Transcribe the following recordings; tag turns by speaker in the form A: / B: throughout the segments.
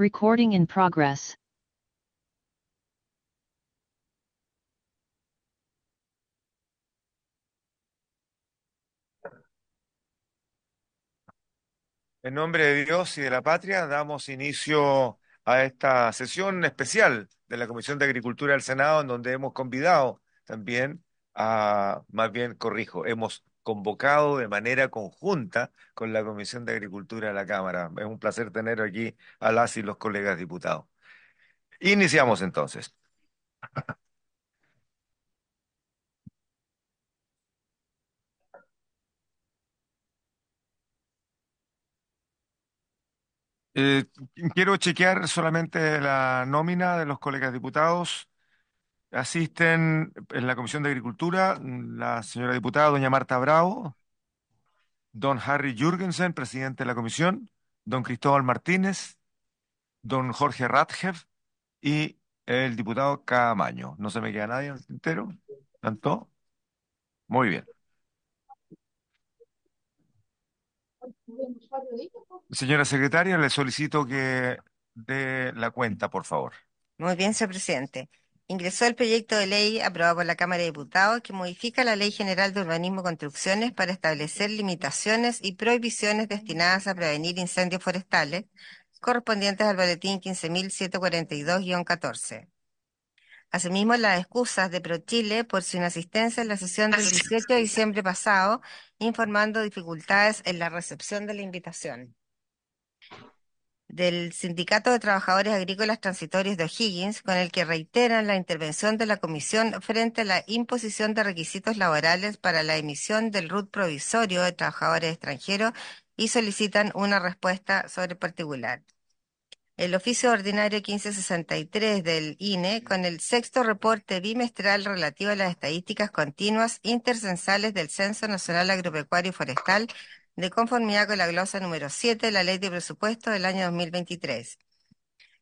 A: Recording in progress.
B: En nombre de Dios y de la patria, damos inicio a esta sesión especial de la Comisión de Agricultura del Senado, en donde hemos convidado también a, más bien corrijo, hemos convocado de manera conjunta con la Comisión de Agricultura de la Cámara. Es un placer tener aquí a las y los colegas diputados. Iniciamos entonces. Eh, quiero chequear solamente la nómina de los colegas diputados. Asisten en la Comisión de Agricultura la señora diputada doña Marta Bravo, don Harry Jürgensen, presidente de la Comisión, don Cristóbal Martínez, don Jorge Radjev y el diputado Camaño. No se me queda nadie en el tintero. ¿Tanto? Muy bien. Señora secretaria, le solicito que dé la cuenta, por favor.
C: Muy bien, señor presidente ingresó el proyecto de ley aprobado por la Cámara de Diputados que modifica la Ley General de Urbanismo y Construcciones para establecer limitaciones y prohibiciones destinadas a prevenir incendios forestales correspondientes al boletín 15.742-14. Asimismo, las excusas de ProChile por su inasistencia en la sesión del 18 de diciembre pasado, informando dificultades en la recepción de la invitación del Sindicato de Trabajadores Agrícolas Transitorios de O'Higgins, con el que reiteran la intervención de la Comisión frente a la imposición de requisitos laborales para la emisión del RUT provisorio de trabajadores extranjeros y solicitan una respuesta sobre particular. El oficio ordinario 1563 del INE, con el sexto reporte bimestral relativo a las estadísticas continuas intercensales del Censo Nacional Agropecuario y Forestal, de conformidad con la glosa número 7 de la Ley de Presupuesto del año 2023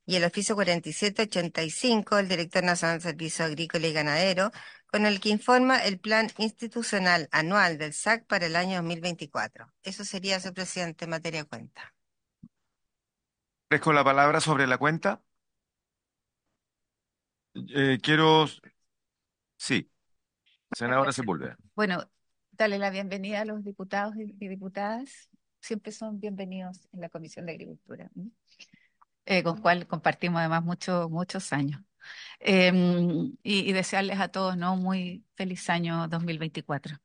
C: y el oficio 4785 del Director Nacional de Servicio Agrícola y Ganadero, con el que informa el Plan Institucional Anual del SAC para el año 2024. Eso sería, su presidente, en materia de cuenta.
B: con la palabra sobre la cuenta. Eh, quiero. Sí,
D: senadora Sepúlveda. Bueno, darle la bienvenida a los diputados y, diputadas. Siempre son bienvenidos en la Comisión de Agricultura, eh, con cual compartimos además muchos muchos años. Em, y, desearles a todos ¿no? muy feliz año 2024.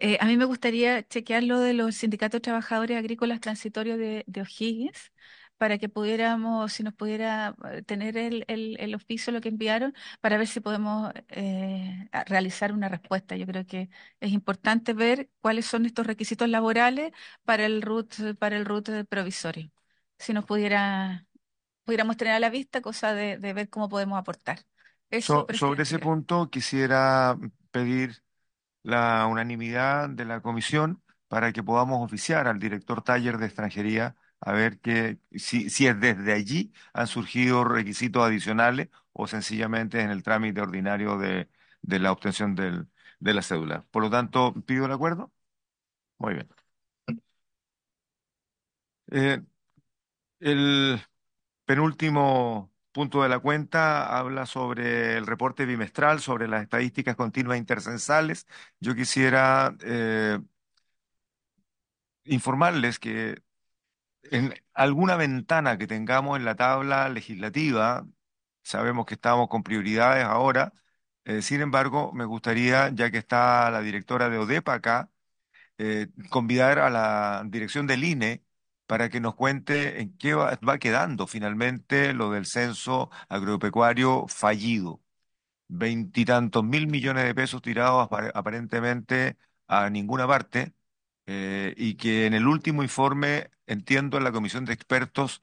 D: Eh, a mí me gustaría chequear lo de los sindicatos trabajadores agrícolas transitorios de, de O'Higgins, para que pudiéramos, si nos pudiera eh, tener el, el, oficio, lo que enviaron, para ver si podemos eh, realizar una respuesta. Yo creo que es importante ver cuáles son estos requisitos laborales para el RUT, para el RUT provisorio. Si nos pudiera, pudiéramos tener a la vista, cosa de, ver cómo podemos aportar. sobre ese
B: punto, quisiera pedir la unanimidad de la comisión para que podamos oficiar al director Taller de Extranjería a ver que, si, es desde allí han surgido requisitos adicionales o sencillamente en el trámite ordinario de, la obtención del, de la cédula. Por lo tanto, pido el acuerdo. Muy bien. Eh, el penúltimo punto de la cuenta habla sobre el reporte bimestral, sobre las estadísticas continuas intercensales. Yo quisiera eh, informarles que en alguna ventana que tengamos en la tabla legislativa, sabemos que estamos con prioridades ahora, eh, sin embargo, me gustaría, ya que está la directora de ODEPA acá, eh, convidar a la dirección del INE para que nos cuente en qué va quedando finalmente lo del censo agropecuario fallido. Veintitantos mil millones de pesos tirados aparentemente a ninguna parte eh, y que en el último informe, entiendo, en la comisión de expertos,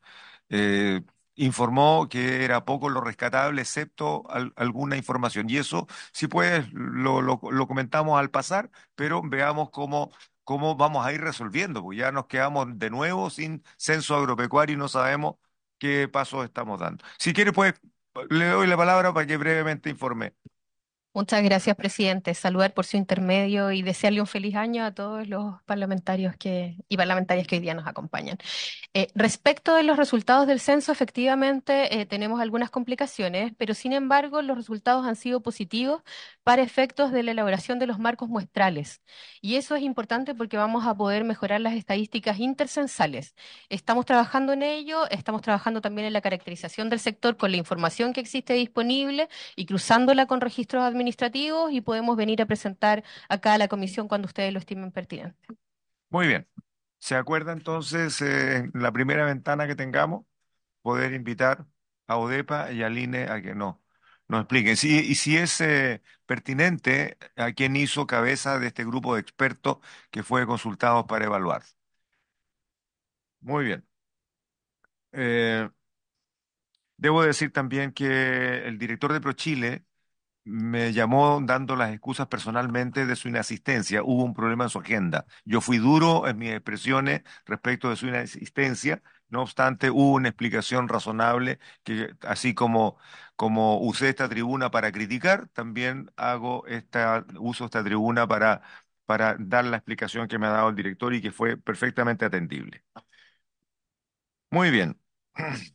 B: eh, informó que era poco lo rescatable, excepto alguna información. Y eso, si puedes, lo, comentamos al pasar, pero veamos cómo, cómo vamos a ir resolviendo, porque ya nos quedamos de nuevo sin censo agropecuario y no sabemos qué pasos estamos dando. Si quieres, pues le doy la palabra para que brevemente informe.
E: Muchas gracias, presidente. Saludar por su intermedio y desearle un feliz año a todos los parlamentarios que, y parlamentarias que hoy día nos acompañan. Eh, respecto de los resultados del censo, efectivamente eh, tenemos algunas complicaciones, pero sin embargo los resultados han sido positivos para efectos de la elaboración de los marcos muestrales. Y eso es importante porque vamos a poder mejorar las estadísticas intercensales. Estamos trabajando en ello, estamos trabajando también en la caracterización del sector con la información que existe disponible y cruzándola con registros administrativos administrativos y podemos venir a presentar acá a la comisión cuando ustedes lo estimen pertinente.
B: Muy bien. ¿Se acuerda entonces en eh, la primera ventana que tengamos? Poder invitar a ODEPA y a INE a que no, nos expliquen. Si, y si es eh, pertinente a quién hizo cabeza de este grupo de expertos que fue consultado para evaluar. Muy bien. Eh, debo decir también que el director de ProChile me llamó dando las excusas personalmente de su inasistencia. Hubo un problema en su agenda. Yo fui duro en mis expresiones respecto de su inasistencia. No obstante, hubo una explicación razonable que, así como, como usé esta tribuna para criticar, también hago esta, uso esta tribuna para, para dar la explicación que me ha dado el director y que fue perfectamente atendible. Muy bien.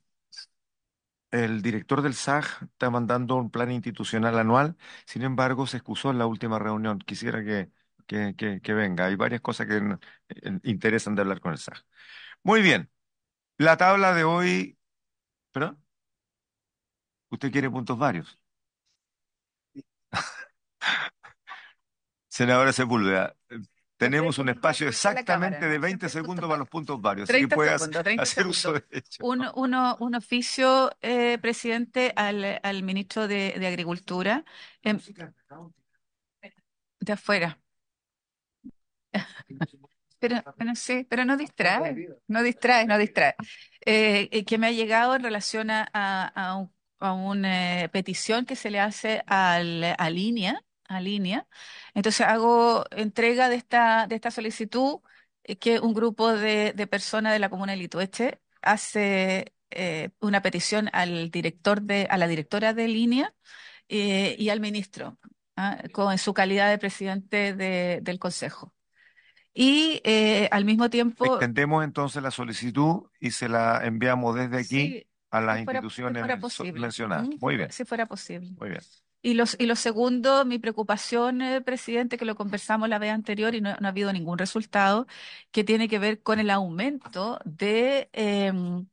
B: El director del SAG está mandando un plan institucional anual, sin embargo, se excusó en la última reunión. Quisiera que, venga. Hay varias cosas que eh, interesan de hablar con el SAG. Muy bien. La tabla de hoy. ¿Perdón? ¿Usted quiere puntos varios? Senadora Sepúlveda, tenemos un espacio exactamente de 20 segundos para los puntos varios. así que segundos, hacer uso de
D: Un, oficio, eh, presidente, al, ministro de, Agricultura. Em, de afuera. Pero, sí, pero no distrae, no distrae, no distrae. Eh, eh, que me ha llegado en relación a, una eh, petición que se le hace al, a línea a línea. Entonces hago entrega de esta, de esta solicitud eh, que un grupo de, de personas de la comuna de Litueche hace eh, una petición al director de, a la directora de línea eh, y al ministro, ¿ah? con su calidad de presidente del consejo. Y al mismo tiempo. entendemos
B: entonces la solicitud y se la enviamos desde aquí a las instituciones si Muy bien. Si
D: fuera posible. Muy bien. Y, los, y lo segundo, mi preocupación, eh, presidente, que lo conversamos la vez anterior y no, ha habido ningún resultado, que tiene que ver con el aumento de, em,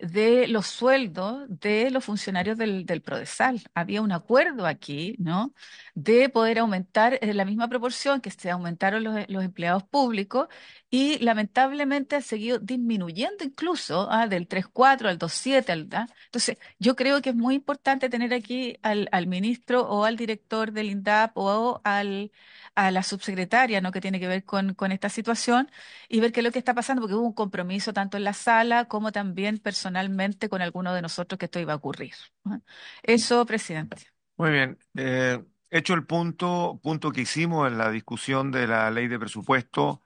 D: de los sueldos de los funcionarios del, Prodesal. Había un acuerdo aquí, ¿no? De poder aumentar en eh, la misma proporción que se aumentaron los, los empleados públicos y lamentablemente ha seguido disminuyendo incluso ah, del del 3.4 al 2.7. ¿ah? Entonces, yo creo que es muy importante tener aquí al, ministro o al director del INDAP o al, a la subsecretaria ¿no? que tiene que ver con, con esta situación y ver qué es lo que está pasando, porque hubo un compromiso tanto en la sala como también personalmente con alguno de nosotros que esto iba a ocurrir. ¿ah? Eso, presidente.
B: Muy bien. Eh, hecho el punto, punto que hicimos en la discusión de la ley de presupuesto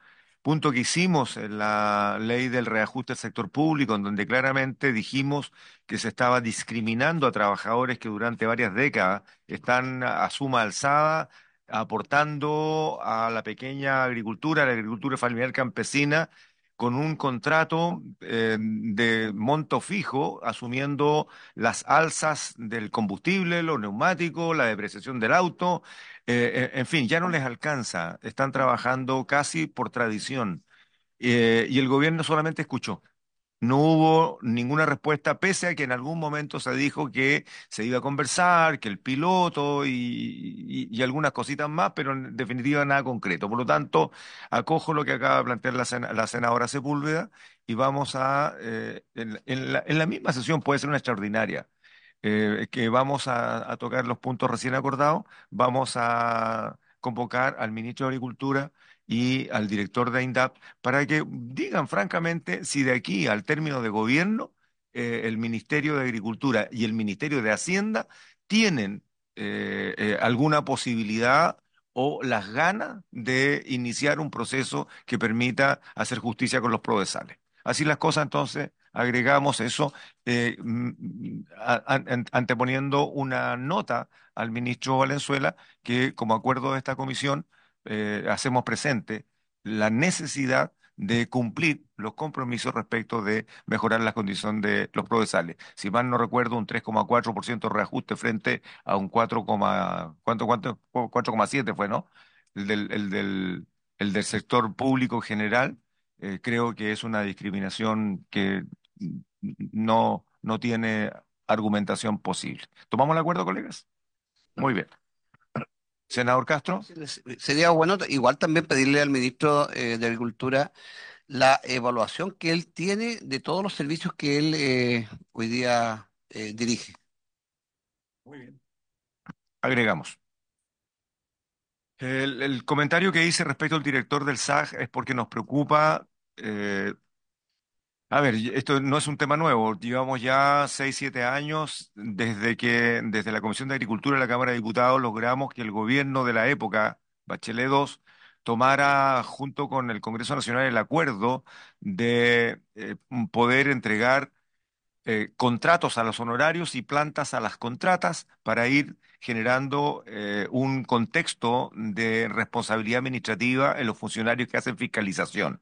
B: punto que hicimos en la ley del reajuste del sector público, en donde claramente dijimos que se estaba discriminando a trabajadores que durante varias décadas están a suma alzada aportando a la pequeña agricultura, a la agricultura familiar campesina, con un contrato eh, de monto fijo, asumiendo las alzas del combustible, los neumáticos, la depreciación del auto, eh, en fin, ya no les alcanza, están trabajando casi por tradición. Eh, y el gobierno solamente escuchó. No hubo ninguna respuesta, pese a que en algún momento se dijo que se iba a conversar, que el piloto y, algunas cositas más, pero en definitiva nada concreto. Por lo tanto, acojo lo que acaba de plantear la, senadora Sepúlveda y vamos a, eh, en, la, misma sesión, puede ser una extraordinaria, eh, que vamos a tocar los puntos recién acordados, vamos a convocar al ministro de Agricultura y al director de INDAP para que digan francamente si de aquí al término de gobierno eh, el Ministerio de Agricultura y el Ministerio de Hacienda tienen eh, eh, alguna posibilidad o las ganas de iniciar un proceso que permita hacer justicia con los prodesales. Así las cosas, entonces, agregamos eso, anteponiendo una nota al ministro Valenzuela, que como acuerdo de esta comisión eh, hacemos presente la necesidad de cumplir los compromisos respecto de mejorar las condiciones de los procesales. Si mal no recuerdo, un 3,4% reajuste frente a un 4, ¿cuánto, cuánto? 4,7 fue, ¿no? El del, el, del, sector público general, eh, creo que es una discriminación que no, no tiene argumentación
F: posible. ¿Tomamos el acuerdo, colegas? Muy bien. Senador Castro. Sería bueno igual también pedirle al ministro eh, de Agricultura la evaluación que él tiene de todos los servicios que él eh, hoy día eh, dirige. Muy bien. Agregamos.
B: El, comentario que hice respecto al director del SAG es porque nos preocupa a ver, esto no es un tema nuevo. Llevamos ya seis, siete años desde que desde la Comisión de Agricultura de la Cámara de Diputados logramos que el gobierno de la época, Bachelet II, tomara junto con el Congreso Nacional el acuerdo de eh, poder entregar eh, contratos a los honorarios y plantas a las contratas para ir generando eh, un contexto de responsabilidad administrativa en los funcionarios que hacen fiscalización.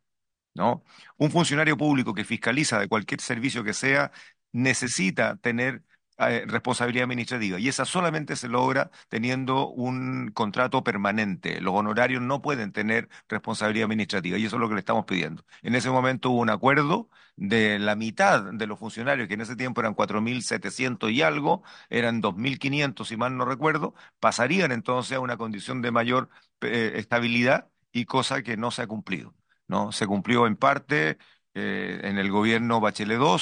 B: ¿no? Un funcionario público que fiscaliza de cualquier servicio que sea necesita tener eh, responsabilidad administrativa y esa solamente se logra teniendo un contrato permanente. Los honorarios no pueden tener responsabilidad administrativa y eso es lo que le estamos pidiendo. En ese momento hubo un acuerdo de la mitad de los funcionarios, que en ese tiempo eran 4.700 y algo, eran 2.500 si mal no recuerdo, pasarían entonces a una condición de mayor eh, estabilidad y cosa que no se ha cumplido. ¿no? Se cumplió en parte eh, en el gobierno Bachelet II,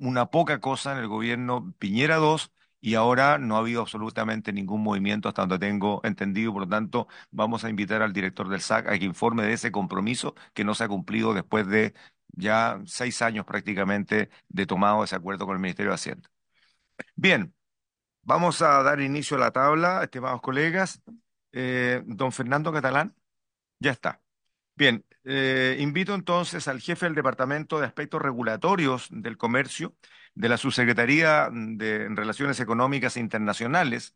B: una poca cosa en el gobierno Piñera II, y ahora no ha habido absolutamente ningún movimiento hasta donde tengo entendido. Por lo tanto, vamos a invitar al director del SAC a que informe de ese compromiso que no se ha cumplido después de ya seis años prácticamente de tomado ese acuerdo con el Ministerio de Hacienda. Bien, vamos a dar inicio a la tabla, estimados colegas. Eh, don Fernando Catalán, ya está. Bien, eh, invito entonces al jefe del Departamento de Aspectos Regulatorios del Comercio de la Subsecretaría de Relaciones Económicas e Internacionales,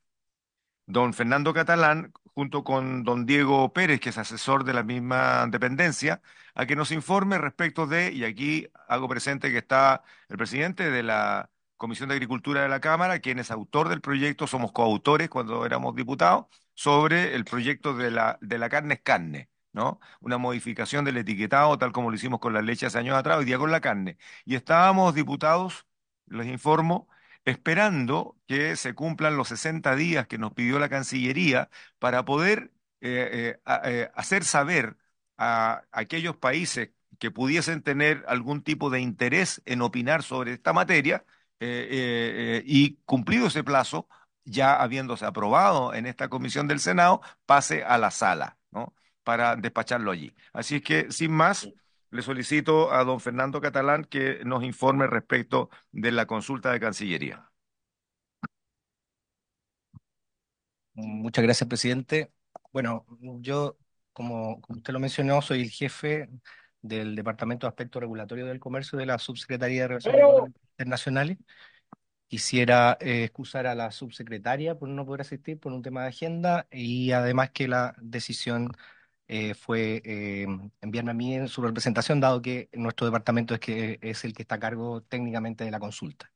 B: don Fernando Catalán, junto con don Diego Pérez, que es asesor de la misma dependencia, a que nos informe respecto de, y aquí hago presente que está el presidente de la Comisión de Agricultura de la Cámara, quien es autor del proyecto, somos coautores cuando éramos diputados, sobre el proyecto de la, de la carne es carne. Una modificación del etiquetado, tal como lo hicimos con la leche hace años atrás, hoy día con la carne. Y estábamos, diputados, les informo, esperando que se cumplan los 60 días que nos pidió la Cancillería para poder eh, eh, eh, hacer saber a aquellos países que pudiesen tener algún tipo de interés en opinar sobre esta materia y cumplido ese plazo, ya habiéndose aprobado en esta comisión del Senado, pase a la sala para despacharlo allí. Así es que, sin más, le solicito a don Fernando Catalán que nos informe respecto de la consulta de Cancillería.
G: Muchas gracias, presidente. Bueno, yo, como, usted lo mencionó, soy el jefe del Departamento de Aspecto Regulatorio del Comercio de la Subsecretaría de Relaciones Internacionales. Quisiera eh, excusar a la subsecretaria por no poder asistir por un tema de agenda y además que la decisión eh, fue eh, enviarme a mí en su representación, dado que nuestro departamento es, que, es el que está a cargo técnicamente de la consulta.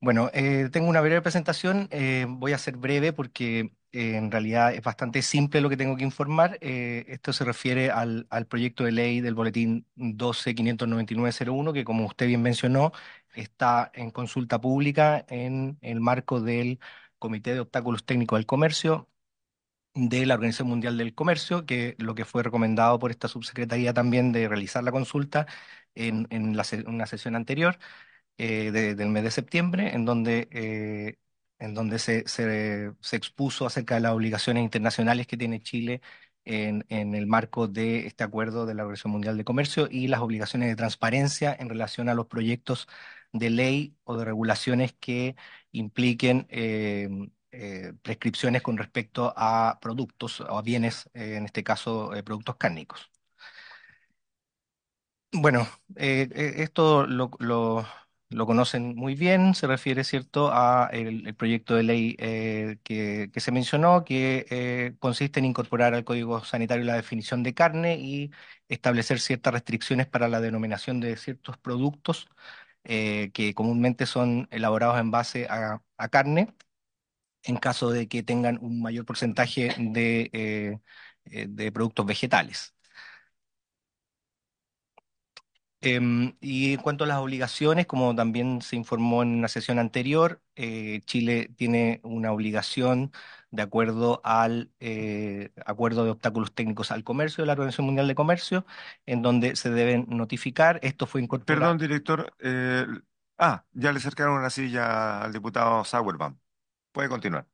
G: Bueno, eh, tengo una breve presentación, voy a ser breve porque en realidad es bastante simple lo que tengo que informar. esto se refiere al, al, proyecto de ley del boletín 12.599.01, que como usted bien mencionó, está en consulta pública en el marco del Comité de Obstáculos Técnicos del Comercio, de la Organización Mundial del Comercio, que lo que fue recomendado por esta subsecretaría también de realizar la consulta en, una sesión anterior eh, del mes de septiembre, en donde, eh, en donde se, expuso acerca de las obligaciones internacionales que tiene Chile en, el marco de este acuerdo de la Organización Mundial del Comercio y las obligaciones de transparencia en relación a los proyectos de ley o de regulaciones que impliquen eh, eh, prescripciones con respecto a productos o a bienes, eh, en este caso eh, productos cárnicos. Bueno, esto lo, lo, conocen muy bien, se refiere, ¿cierto?, a el, el proyecto de ley que, que, se mencionó, que consiste en incorporar al Código Sanitario la definición de carne y establecer ciertas restricciones para la denominación de ciertos productos que comúnmente son elaborados en base a, a carne en caso de que tengan un mayor porcentaje de, eh, eh, productos vegetales. Em, y en cuanto a las obligaciones, como también se informó en una sesión anterior, eh, Chile tiene una obligación de acuerdo al acuerdo de obstáculos técnicos al comercio de la Organización Mundial de Comercio, en donde se deben notificar. Esto fue incorporado. Perdón, director.
B: ah, ya le acercaron una silla al diputado Sauerbaum. Puede continuar.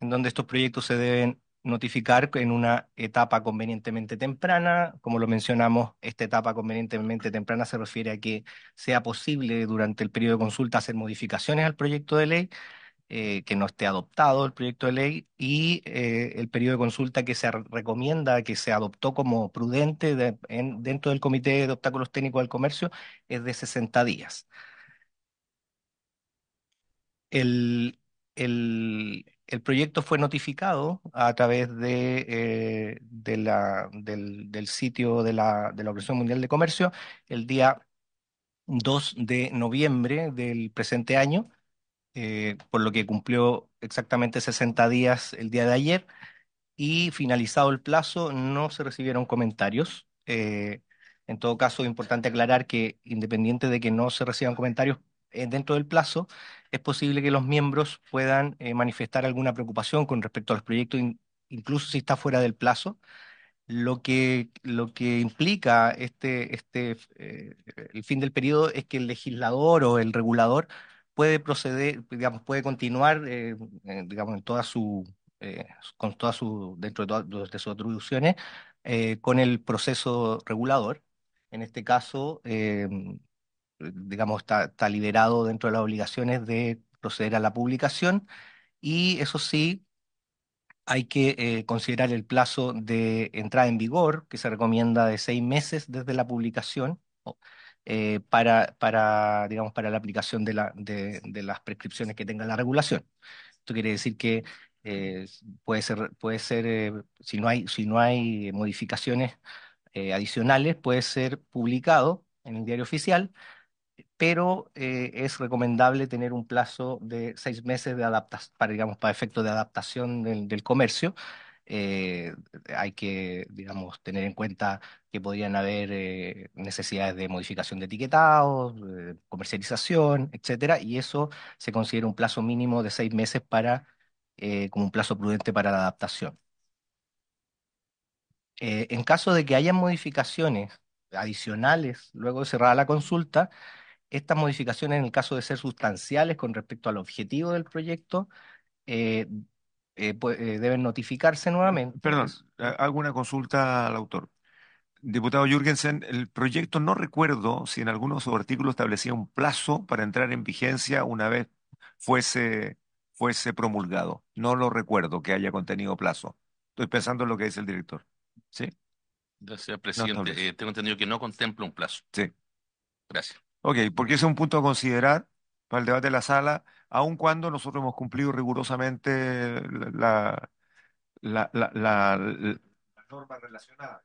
G: En donde estos proyectos se deben notificar en una etapa convenientemente temprana. Como lo mencionamos, esta etapa convenientemente temprana se refiere a que sea posible durante el periodo de consulta hacer modificaciones al proyecto de ley, eh, que no esté adoptado el proyecto de ley y eh, el periodo de consulta que se recomienda, que se adoptó como prudente dentro del Comité de Obstáculos Técnicos al Comercio, es de 60 días. El, el, proyecto fue notificado a través de, eh, del, sitio de la, de Organización Mundial de Comercio el día 2 de noviembre del presente año, eh, por lo que cumplió exactamente 60 días el día de ayer y finalizado el plazo no se recibieron comentarios. Eh, en todo caso, es importante aclarar que independiente de que no se reciban comentarios, eh, dentro del plazo, es posible que los miembros puedan eh, manifestar alguna preocupación con respecto a los proyectos, incluso si está fuera del plazo. Lo que, lo que implica este, este, eh, el fin del periodo es que el legislador o el regulador puede proceder, digamos, puede continuar, digamos, en toda su, con toda su, dentro de, de sus atribuciones, con el proceso regulador. En este caso, eh, digamos, está, está liberado dentro de las obligaciones de proceder a la publicación y eso sí, hay que eh, considerar el plazo de entrada en vigor, que se recomienda de seis meses desde la publicación, eh, para, para, digamos, para la aplicación de, las prescripciones que tenga la regulación. Esto quiere decir que eh, puede ser, puede ser si, si no hay modificaciones adicionales, puede ser publicado en el diario oficial pero eh, es recomendable tener un plazo de seis meses de para, digamos, para efectos de adaptación del, comercio. Eh, hay que, digamos, tener en cuenta que podrían haber eh, necesidades de modificación de etiquetados, comercialización, etcétera, y eso se considera un plazo mínimo de seis meses para, como un plazo prudente para la adaptación. en caso de que haya modificaciones adicionales luego de cerrar la consulta, estas modificaciones, en el caso de ser sustanciales con respecto al objetivo del proyecto, eh, eh, eh, deben notificarse nuevamente. Perdón,
B: pues. hago una consulta al autor. Diputado Jürgensen, el proyecto no recuerdo si en algunos de sus artículos establecía un plazo para entrar en vigencia una vez fuese, fuese promulgado. No lo recuerdo que haya contenido plazo. Estoy pensando en lo que dice el director. ¿Sí?
H: Gracias, presidente. tengo entendido que no contempla un plazo. Sí. Gracias.
B: Ok, porque ese es un punto a considerar para el debate de la sala, aun cuando nosotros hemos cumplido rigurosamente la, la, norma relacionada.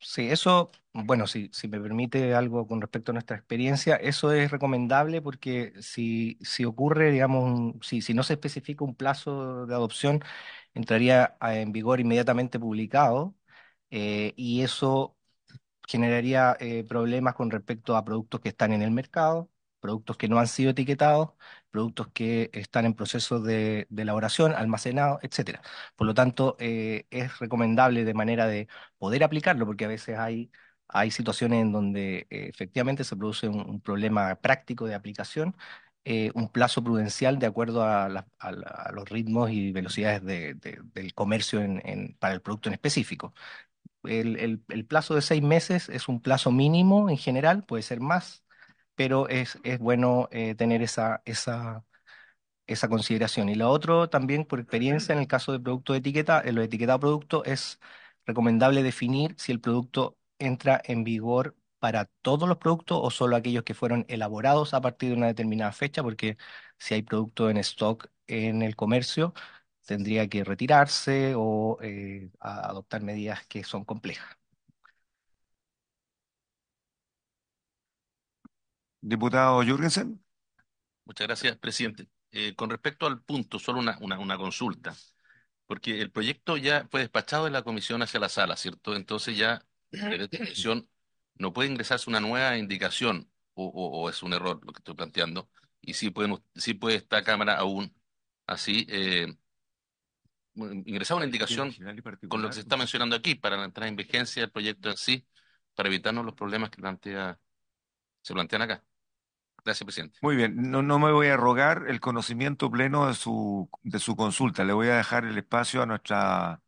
G: sí, eso, bueno, si, me permite algo con respecto a nuestra experiencia, eso es recomendable porque si, si ocurre, digamos, si, no se especifica un plazo de adopción, entraría en vigor inmediatamente publicado eh, y eso generaría eh, problemas con respecto a productos que están en el mercado, productos que no han sido etiquetados, productos que están en proceso de, elaboración, almacenado, etcétera. Por lo tanto, eh, es recomendable de manera de poder aplicarlo, porque a veces hay, hay situaciones en donde eh, efectivamente se produce un, problema práctico de aplicación, un plazo prudencial de acuerdo a, los ritmos y velocidades del comercio para el producto en específico. El, el, plazo de seis meses es un plazo mínimo en general, puede ser más, pero es, es bueno eh, tener esa, esa, esa consideración. Y la otro también por experiencia, en el caso de producto de etiqueta, en eh, lo etiquetado producto, es recomendable definir si el producto entra en vigor para todos los productos o solo aquellos que fueron elaborados a partir de una determinada fecha, porque si hay producto en stock en el comercio, tendría que retirarse o eh, adoptar medidas que son complejas.
B: Diputado Jürgensen.
H: Muchas gracias, presidente. Eh, con respecto al punto, solo una, una, consulta, porque el proyecto ya fue despachado de la comisión hacia la sala, ¿cierto? Entonces ya no puede ingresarse una nueva indicación, o, o, es un error lo que estoy planteando, y sí, pueden, sí puede esta Cámara aún así eh, ingresar una indicación con lo que se está mencionando aquí para entrar en vigencia el proyecto en sí, para evitarnos los problemas que plantea, se plantean acá. Gracias, presidente.
B: Muy bien, no, no me voy a rogar el conocimiento pleno de su, de su consulta. Le voy a dejar el espacio a nuestra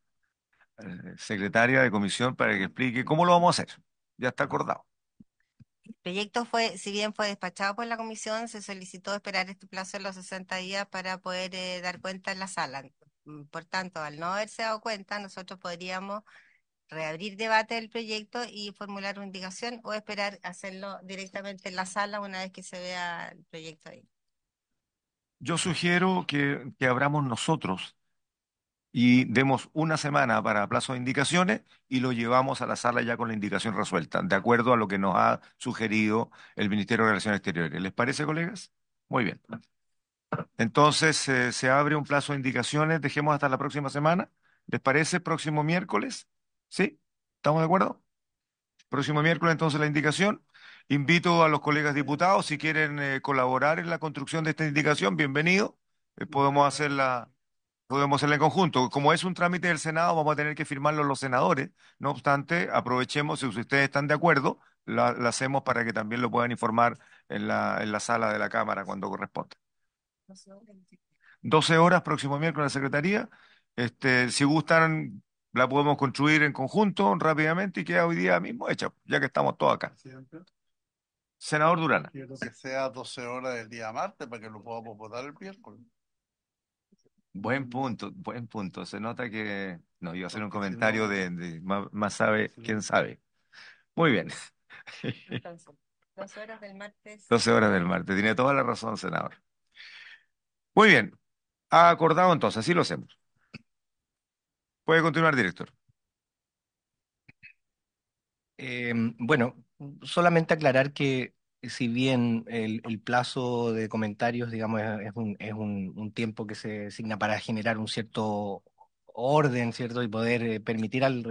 B: eh, secretaria de comisión para que explique cómo lo vamos a hacer. Ya está acordado.
C: El proyecto fue, si bien fue despachado por la comisión, se solicitó esperar este plazo de los 60 días para poder eh, dar cuenta en la sala. Mm, por tanto, al no haberse dado cuenta, nosotros podríamos reabrir debate del proyecto y formular una indicación o esperar hacerlo directamente en la sala una vez que se vea el proyecto ahí.
B: Yo sugiero que, abramos nosotros y demos una semana para plazo de indicaciones y lo llevamos a la sala ya con la indicación resuelta, de acuerdo a lo que nos ha sugerido el Ministerio de Relaciones Exteriores. ¿Les parece, colegas? Muy bien. Entonces, eh, se abre un plazo de indicaciones, dejemos hasta la próxima semana. ¿Les parece? Próximo miércoles. ¿Sí? ¿Estamos de acuerdo? Próximo miércoles, entonces, la indicación. Invito a los colegas diputados, si quieren eh, colaborar en la construcción de esta indicación, bienvenido. Eh, podemos hacerla podemos hacerla en conjunto. Como es un trámite del Senado, vamos a tener que firmarlo los senadores. No obstante, aprovechemos, si ustedes están de acuerdo, la, hacemos para que también lo puedan informar en la, en la sala de la Cámara cuando corresponda. 12 horas próximo miércoles la Secretaría. Este, si gustan, la podemos construir en conjunto rápidamente y queda hoy día mismo hecha, ya que estamos todos acá. Senador Durana.
I: Quiero que sea 12 horas del día martes para que lo podamos
H: votar el miércoles.
B: Buen punto, buen punto. Se nota que no iba a hacer un comentario de, más, sabe, quién sabe. Muy bien.
C: 12 horas del martes.
B: 12 horas del martes. Tiene toda la razón, senador. Muy bien. Ha acordado entonces, así lo hacemos. Puede continuar, director.
G: Em, bueno, solamente aclarar que si bien el, plazo de comentarios, digamos, es, un, tiempo que se asigna para generar un cierto orden, ¿cierto? Y poder eh, permitir al,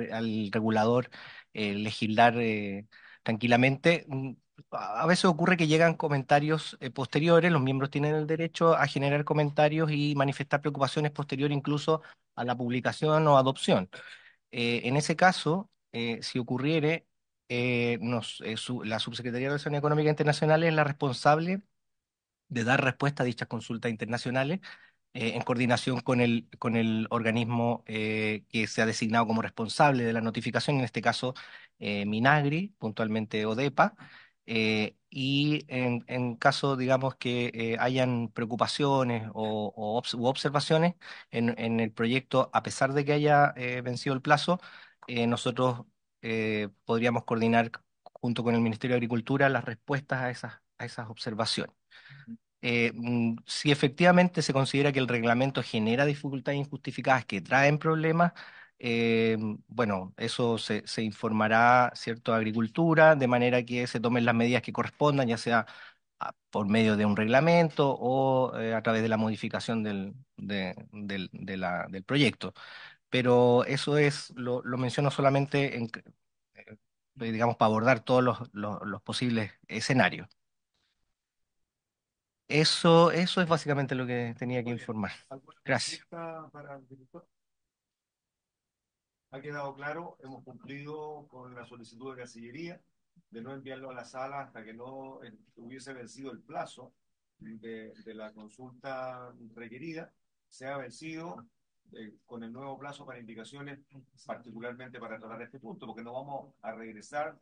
G: regulador eh, legislar eh, tranquilamente, mm, a veces ocurre que llegan comentarios eh, posteriores, los miembros tienen el derecho a generar comentarios y manifestar preocupaciones posteriores incluso a la publicación o adopción. Eh, en ese caso, eh, si ocurriere, la Subsecretaría de Relaciones Económica Internacionales es la responsable de dar respuesta a dichas consultas internacionales en coordinación con el, con el organismo que se ha designado como responsable de la notificación, en este caso MINAGRI, puntualmente ODEPA. Eh, y en, en, caso, digamos, que eh, hayan preocupaciones o, u observaciones en, en, el proyecto, a pesar de que haya eh, vencido el plazo, nosotros podríamos coordinar junto con el Ministerio de Agricultura las respuestas a esas, a esas observaciones. Mm, si efectivamente se considera que el reglamento genera dificultades injustificadas que traen problemas, eh, bueno, eso se, informará, ¿cierto?, a Agricultura, de manera que se tomen las medidas que correspondan, ya sea ah, por medio de un reglamento o eh, a través de la modificación del, proyecto. Pero eso es, lo, menciono solamente, en, eh, digamos, para abordar todos los, los posibles escenarios. Eso, eso es básicamente lo que tenía que informar. Gracias
B: ha quedado claro, hemos cumplido con la solicitud de Cancillería de no enviarlo a la sala hasta que no hubiese vencido el plazo de, la consulta requerida, se ha vencido eh, con el nuevo plazo para indicaciones, particularmente para tratar este punto, porque no vamos a regresar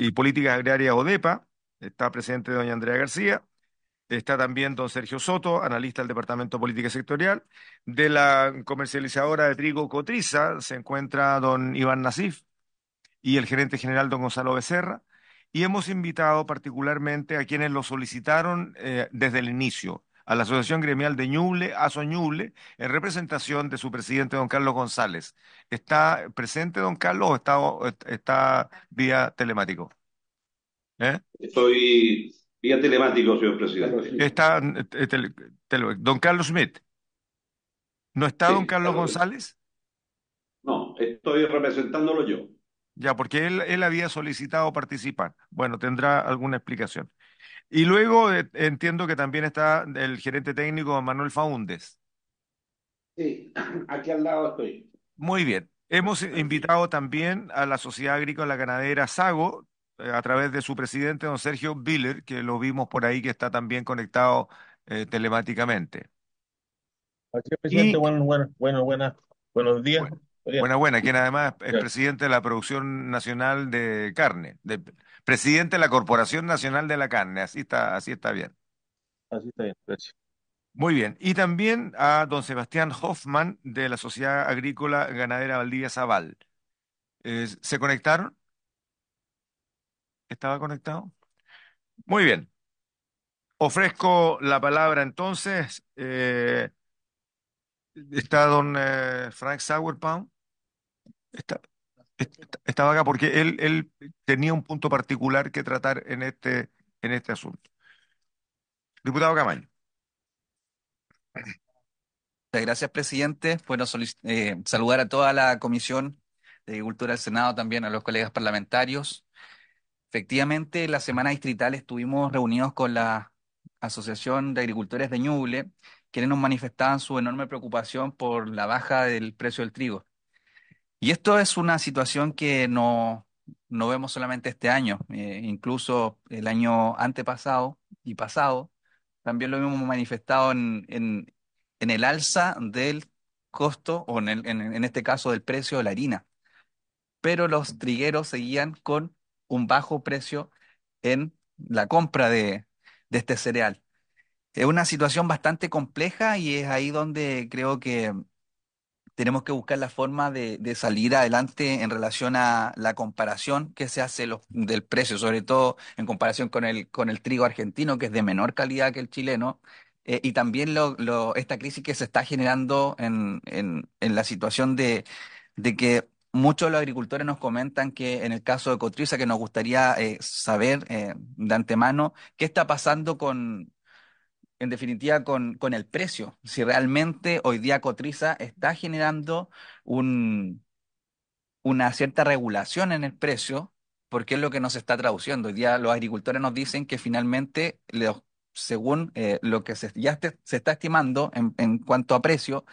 B: y Políticas Agrarias ODEPA, está presente doña Andrea García, está también don Sergio Soto, analista del Departamento de Política Sectorial, de la comercializadora de trigo Cotriza se encuentra don Iván Nasif y el gerente general don Gonzalo Becerra, y hemos invitado particularmente a quienes lo solicitaron eh, desde el inicio, a la Asociación Gremial de Ñuble, ASO Ñuble, en representación de su presidente, don Carlos González. ¿Está presente, don Carlos, o está, vía telemático? ¿Eh?
J: Estoy vía telemático, señor presidente.
B: Está, eh, don Carlos Smith. ¿No está don
J: Carlos González? No, estoy representándolo yo.
B: Ya, porque él, él había solicitado participar. Bueno, tendrá alguna explicación. Y luego eh, entiendo que también está el gerente técnico Manuel Faúndez.
J: Sí, aquí al lado estoy.
B: Muy bien. Hemos invitado también a la Sociedad Agrícola Ganadera Sago eh, a través de su presidente, don Sergio Biller, que lo vimos por ahí, que está también conectado eh, telemáticamente.
K: presidente. bueno, bueno, buenos días.
B: Buena, buena, quien además es presidente de la Producción Nacional de Carne, de, presidente de la Corporación Nacional de la Carne, así está, así está bien. Así
K: está bien, gracias.
B: Muy bien, y también a don Sebastián Hoffman de la Sociedad Agrícola Ganadera Valdivia Zaval. ¿Se conectaron? ¿Estaba conectado? Muy bien. Ofrezco la palabra entonces. Eh, está don eh, Frank Sauerbaum estaba acá porque él, tenía un punto particular que tratar en este,
L: en este asunto. Diputado Camaño. Muchas gracias, presidente. Bueno, eh, saludar a toda la Comisión de Agricultura del Senado, también a los colegas parlamentarios. Efectivamente, la semana distrital estuvimos reunidos con la Asociación de Agricultores de Ñuble, quienes nos manifestaban su enorme preocupación por la baja del precio del trigo. Y esto es una situación que no, vemos solamente este año, eh, incluso el año antepasado y pasado, también lo hemos manifestado en, el alza del costo, o en, este caso del precio de la harina. Pero los trigueros seguían con un bajo precio en la compra de, de este cereal. Es una situación bastante compleja y es ahí donde creo que tenemos que buscar la forma de, salir adelante en relación a la comparación que se hace del precio, sobre todo en comparación con el, trigo argentino, que es de menor calidad que el chileno, eh, y también esta crisis que se está generando en, la situación de, que muchos de los agricultores nos comentan que en el caso de Cotriza, que nos gustaría eh, saber eh, de antemano qué está pasando con, en definitiva con, el precio, si realmente hoy día Cotriza está generando una cierta regulación en el precio, porque es lo que nos está traduciendo. Hoy día los agricultores nos dicen que finalmente, según eh, lo que ya se está estimando en, cuanto a precio,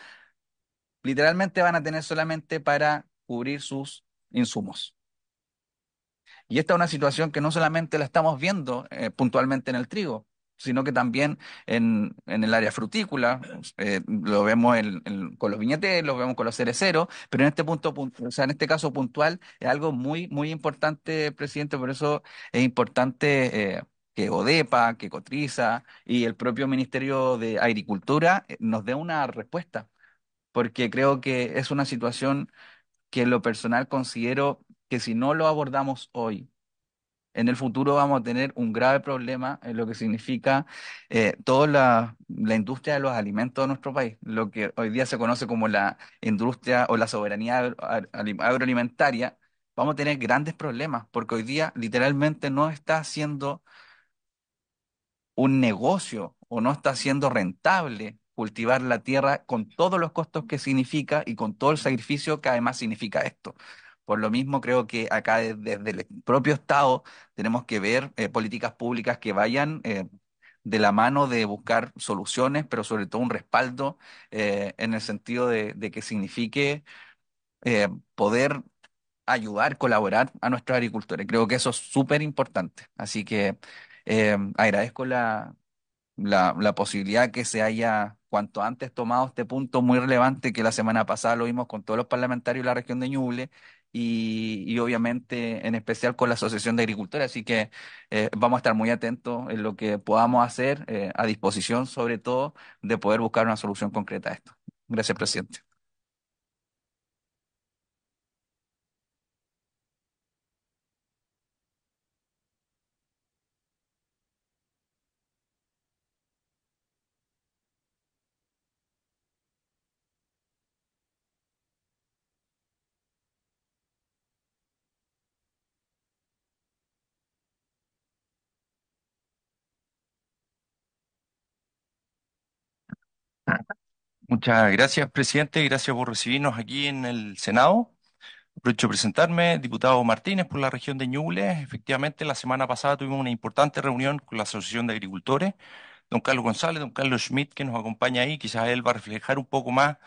L: literalmente van a tener solamente para cubrir sus insumos. Y esta es una situación que no solamente la estamos viendo eh, puntualmente en el trigo, sino que también en, en el área frutícola, pues, eh, lo vemos con los viñetes, lo vemos con los cereceros, pero en este punto, o sea, en este caso puntual, es algo muy, muy importante, presidente, por eso es importante eh, que ODEPA, que Cotriza y el propio Ministerio de Agricultura eh, nos dé una respuesta, porque creo que es una situación que en lo personal considero que si no lo abordamos hoy, en el futuro vamos a tener un grave problema en lo que significa eh, toda la, industria de los alimentos de nuestro país, lo que hoy día se conoce como la industria o la soberanía agroalimentaria, vamos a tener grandes problemas porque hoy día literalmente no está siendo un negocio o no está siendo rentable cultivar la tierra con todos los costos que significa y con todo el sacrificio que además significa esto. Por lo mismo, creo que acá desde, el propio Estado tenemos que ver eh, políticas públicas que vayan eh, de la mano de buscar soluciones, pero sobre todo un respaldo eh, en el sentido de, que signifique poder ayudar, colaborar a nuestros agricultores. Creo que eso es súper importante. Así que agradezco la, la posibilidad que se haya cuanto antes tomado este punto muy relevante que la semana pasada lo vimos con todos los parlamentarios de la región de Ñuble, y, obviamente en especial con la Asociación de Agricultores. Así que eh, vamos a estar muy atentos en lo que podamos hacer, eh, a disposición sobre todo de poder buscar una solución concreta a esto. Gracias, presidente.
M: Muchas gracias, presidente. Gracias por recibirnos aquí en el Senado. Aprovecho de presentarme, diputado Martínez por la región de Ñuble. Efectivamente, la semana pasada tuvimos una importante reunión con la Asociación de Agricultores. Don Carlos González, don Carlos Schmidt, que nos acompaña ahí, quizás él va a reflejar un poco más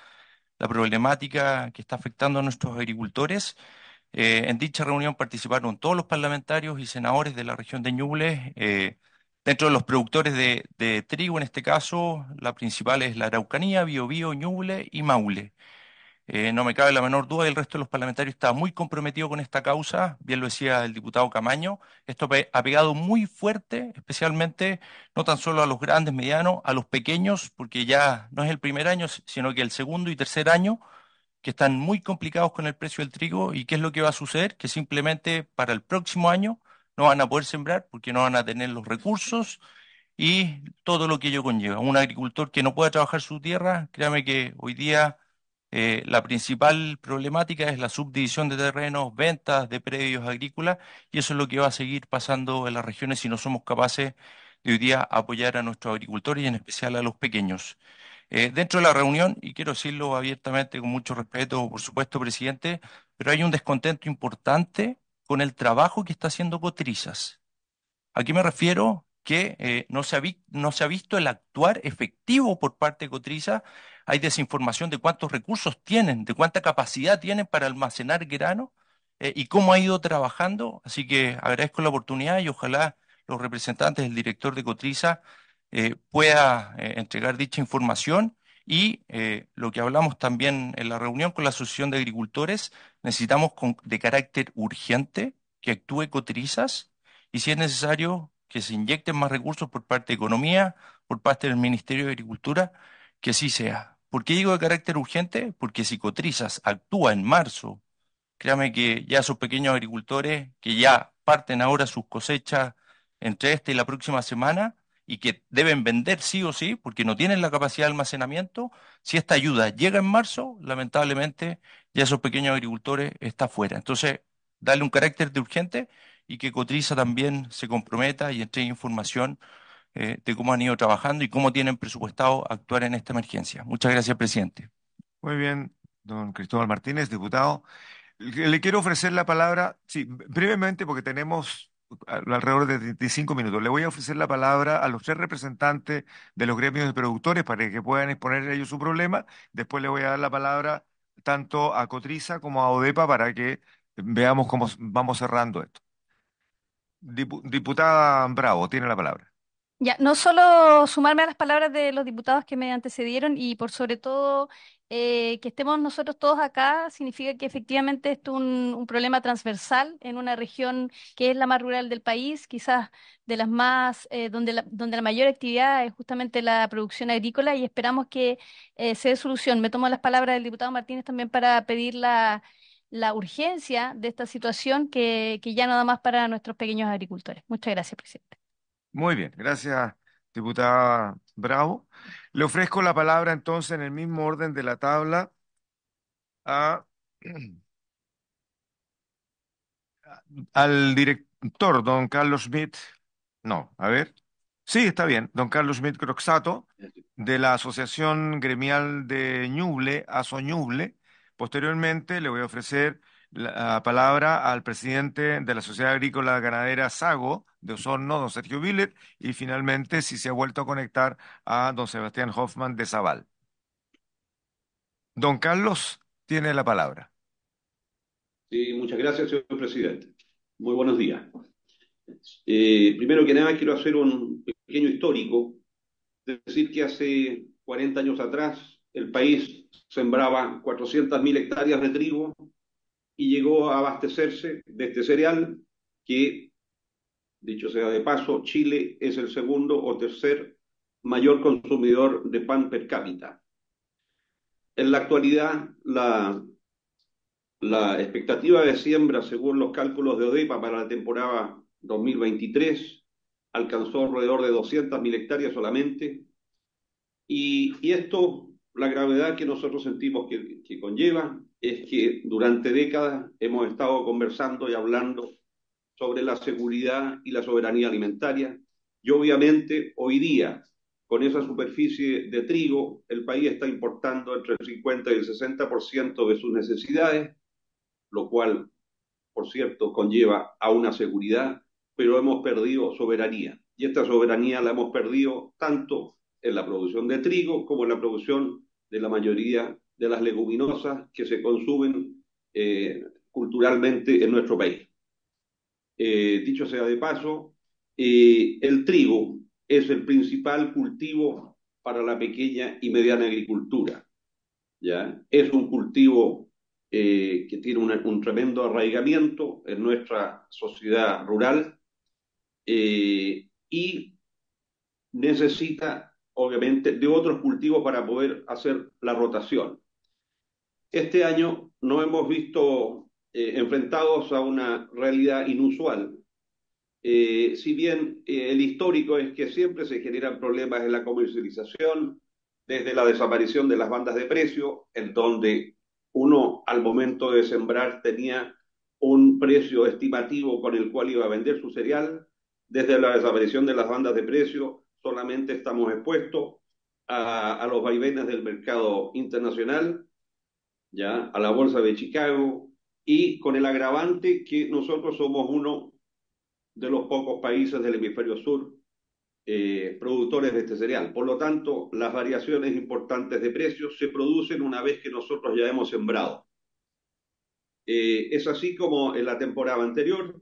M: la problemática que está afectando a nuestros agricultores. Eh, en dicha reunión participaron todos los parlamentarios y senadores de la región de Ñuble. Eh, Dentro de los productores de, trigo, en este caso, la principal es la Araucanía, Biobío, Ñuble y Maule. Eh, no me cabe la menor duda el resto de los parlamentarios está muy comprometido con esta causa, bien lo decía el diputado Camaño. Esto ha pegado muy fuerte, especialmente no tan solo a los grandes, medianos, a los pequeños, porque ya no es el primer año, sino que el segundo y tercer año, que están muy complicados con el precio del trigo. ¿Y qué es lo que va a suceder? Que simplemente para el próximo año no van a poder sembrar porque no van a tener los recursos y todo lo que ello conlleva. Un agricultor que no pueda trabajar su tierra, créame que hoy día eh, la principal problemática es la subdivisión de terrenos, ventas de predios agrícolas y eso es lo que va a seguir pasando en las regiones si no somos capaces de hoy día apoyar a nuestros agricultores y en especial a los pequeños. Eh, dentro de la reunión, y quiero decirlo abiertamente con mucho respeto, por supuesto, presidente, pero hay un descontento importante con el trabajo que está haciendo Cotrizas. Aquí me refiero? Que eh, no, se ha no, se ha visto el actuar efectivo por parte de Cotrizas. Hay desinformación de cuántos recursos tienen, de cuánta capacidad tienen para almacenar grano eh, y cómo ha ido trabajando. Así que agradezco la oportunidad y ojalá los representantes del director de Cotrizas eh, pueda entregar dicha información y eh, lo que hablamos también en la reunión con la Asociación de Agricultores, necesitamos de carácter urgente que actúe Cotrizas, y si es necesario que se inyecten más recursos por parte de Economía, por parte del Ministerio de Agricultura, que así sea. ¿Por qué digo de carácter urgente? Porque si Cotrizas actúa en marzo, créame que ya esos pequeños agricultores que ya parten ahora sus cosechas entre esta y la próxima semana, y que deben vender sí o sí porque no tienen la capacidad de almacenamiento, si esta ayuda llega en marzo, lamentablemente ya esos pequeños agricultores están fuera. Entonces, darle un carácter de urgente y que Cotriza también se comprometa y entregue información eh, de cómo han ido trabajando y cómo tienen presupuestado actuar en esta emergencia. Muchas gracias, presidente. Muy bien, don
B: Cristóbal Martínez, diputado. Le quiero ofrecer la palabra, sí, brevemente, porque tenemos alrededor de 35 minutos. Le voy a ofrecer la palabra a los tres representantes de los gremios de productores para que puedan exponer ellos su problema. Después le voy a dar la palabra tanto a Cotriza como a Odepa para que veamos cómo vamos cerrando esto. Diputada Bravo, tiene la palabra.
D: Ya, no solo sumarme a las palabras de los diputados que me antecedieron y por sobre todo eh, que estemos nosotros todos acá significa que efectivamente esto es un, problema transversal en una región que es la más rural del país, quizás de las más, eh, donde, la, donde la mayor actividad es justamente la producción agrícola y esperamos que eh, se dé solución. Me tomo las palabras del diputado Martínez también para pedir la, urgencia
E: de esta situación que, que ya no da más para nuestros pequeños agricultores. Muchas gracias, presidente.
B: Muy bien, gracias, diputada Bravo. Le ofrezco la palabra entonces en el mismo orden de la tabla a, al director, don Carlos Schmidt. No, a ver. Sí, está bien. Don Carlos Schmidt Croxato, de la Asociación Gremial de Ñuble, Asoñuble. Posteriormente le voy a ofrecer la ah, palabra al presidente de la Sociedad Agrícola Ganadera Sago de Osorno, don Sergio Villet, y finalmente si se ha vuelto a conectar a don Sebastián Hoffman de Zaval. Don Carlos tiene la palabra.
J: Sí, muchas gracias, señor presidente. Muy buenos días. Eh, primero que nada, quiero hacer un pequeño histórico, decir que hace 40 años atrás el país sembraba 400.000 hectáreas de trigo y llegó a abastecerse de este cereal que, dicho sea de paso, Chile es el segundo o tercer mayor consumidor de pan per cápita. En la actualidad, la, la expectativa de siembra, según los cálculos de ODEPA para la temporada 2023, alcanzó alrededor de 200.000 hectáreas solamente. Y, esto, la gravedad que nosotros sentimos que, que conlleva, es que durante décadas hemos estado conversando y hablando sobre la seguridad y la soberanía alimentaria y obviamente hoy día con esa superficie de trigo el país está importando entre el 50 y el 60% de sus necesidades, lo cual, por cierto, conlleva a una seguridad, pero hemos perdido soberanía y esta soberanía la hemos perdido tanto en la producción de trigo como en la producción de la mayoría de las leguminosas que se consumen eh, culturalmente en nuestro país. Eh, dicho sea de paso, eh, el trigo es el principal cultivo para la pequeña y mediana agricultura. ¿ya? Es un cultivo que tiene un, un, tremendo arraigamiento en nuestra sociedad rural y necesita obviamente, de otros cultivos para poder hacer la rotación. Este año nos hemos visto eh, enfrentados a una realidad inusual. Eh, si bien eh, el histórico es que siempre se generan problemas en la comercialización, desde la desaparición de las bandas de precio, en donde uno al momento de sembrar tenía un precio estimativo con el cual iba a vender su cereal, desde la desaparición de las bandas de precio, solamente estamos expuestos a los vaivenes del mercado internacional ¿ya? a la Bolsa de Chicago y con el agravante que nosotros somos uno de los pocos países del hemisferio sur eh, productores de este cereal. Por lo tanto, las variaciones importantes de precios se producen una vez que nosotros ya hemos sembrado. Eh, es así como en la temporada anterior,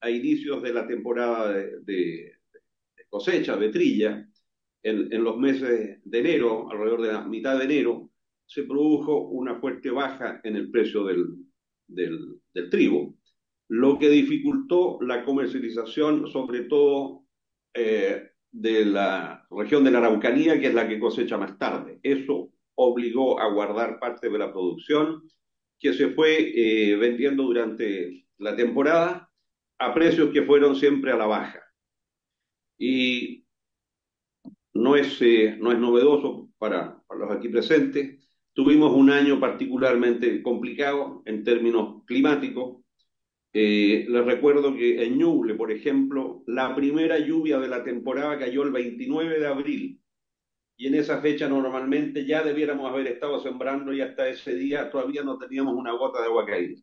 J: a inicios de la temporada de, cosecha, de trilla, en, en, los meses de enero, alrededor de la mitad de enero, se produjo una fuerte baja en el precio del, del, trigo, lo que dificultó la comercialización, sobre todo eh, de la región de la Araucanía, que es la que cosecha más tarde. Eso obligó a guardar parte de la producción que se fue eh, vendiendo durante la temporada a precios que fueron siempre a la baja. Y no es, eh, no es novedoso para los aquí presentes Tuvimos un año particularmente complicado en términos climáticos. Eh, les recuerdo que en Ñuble, por ejemplo, la primera lluvia de la temporada cayó el 29 de abril y en esa fecha normalmente ya debiéramos haber estado sembrando y hasta ese día todavía no teníamos una gota de agua caída.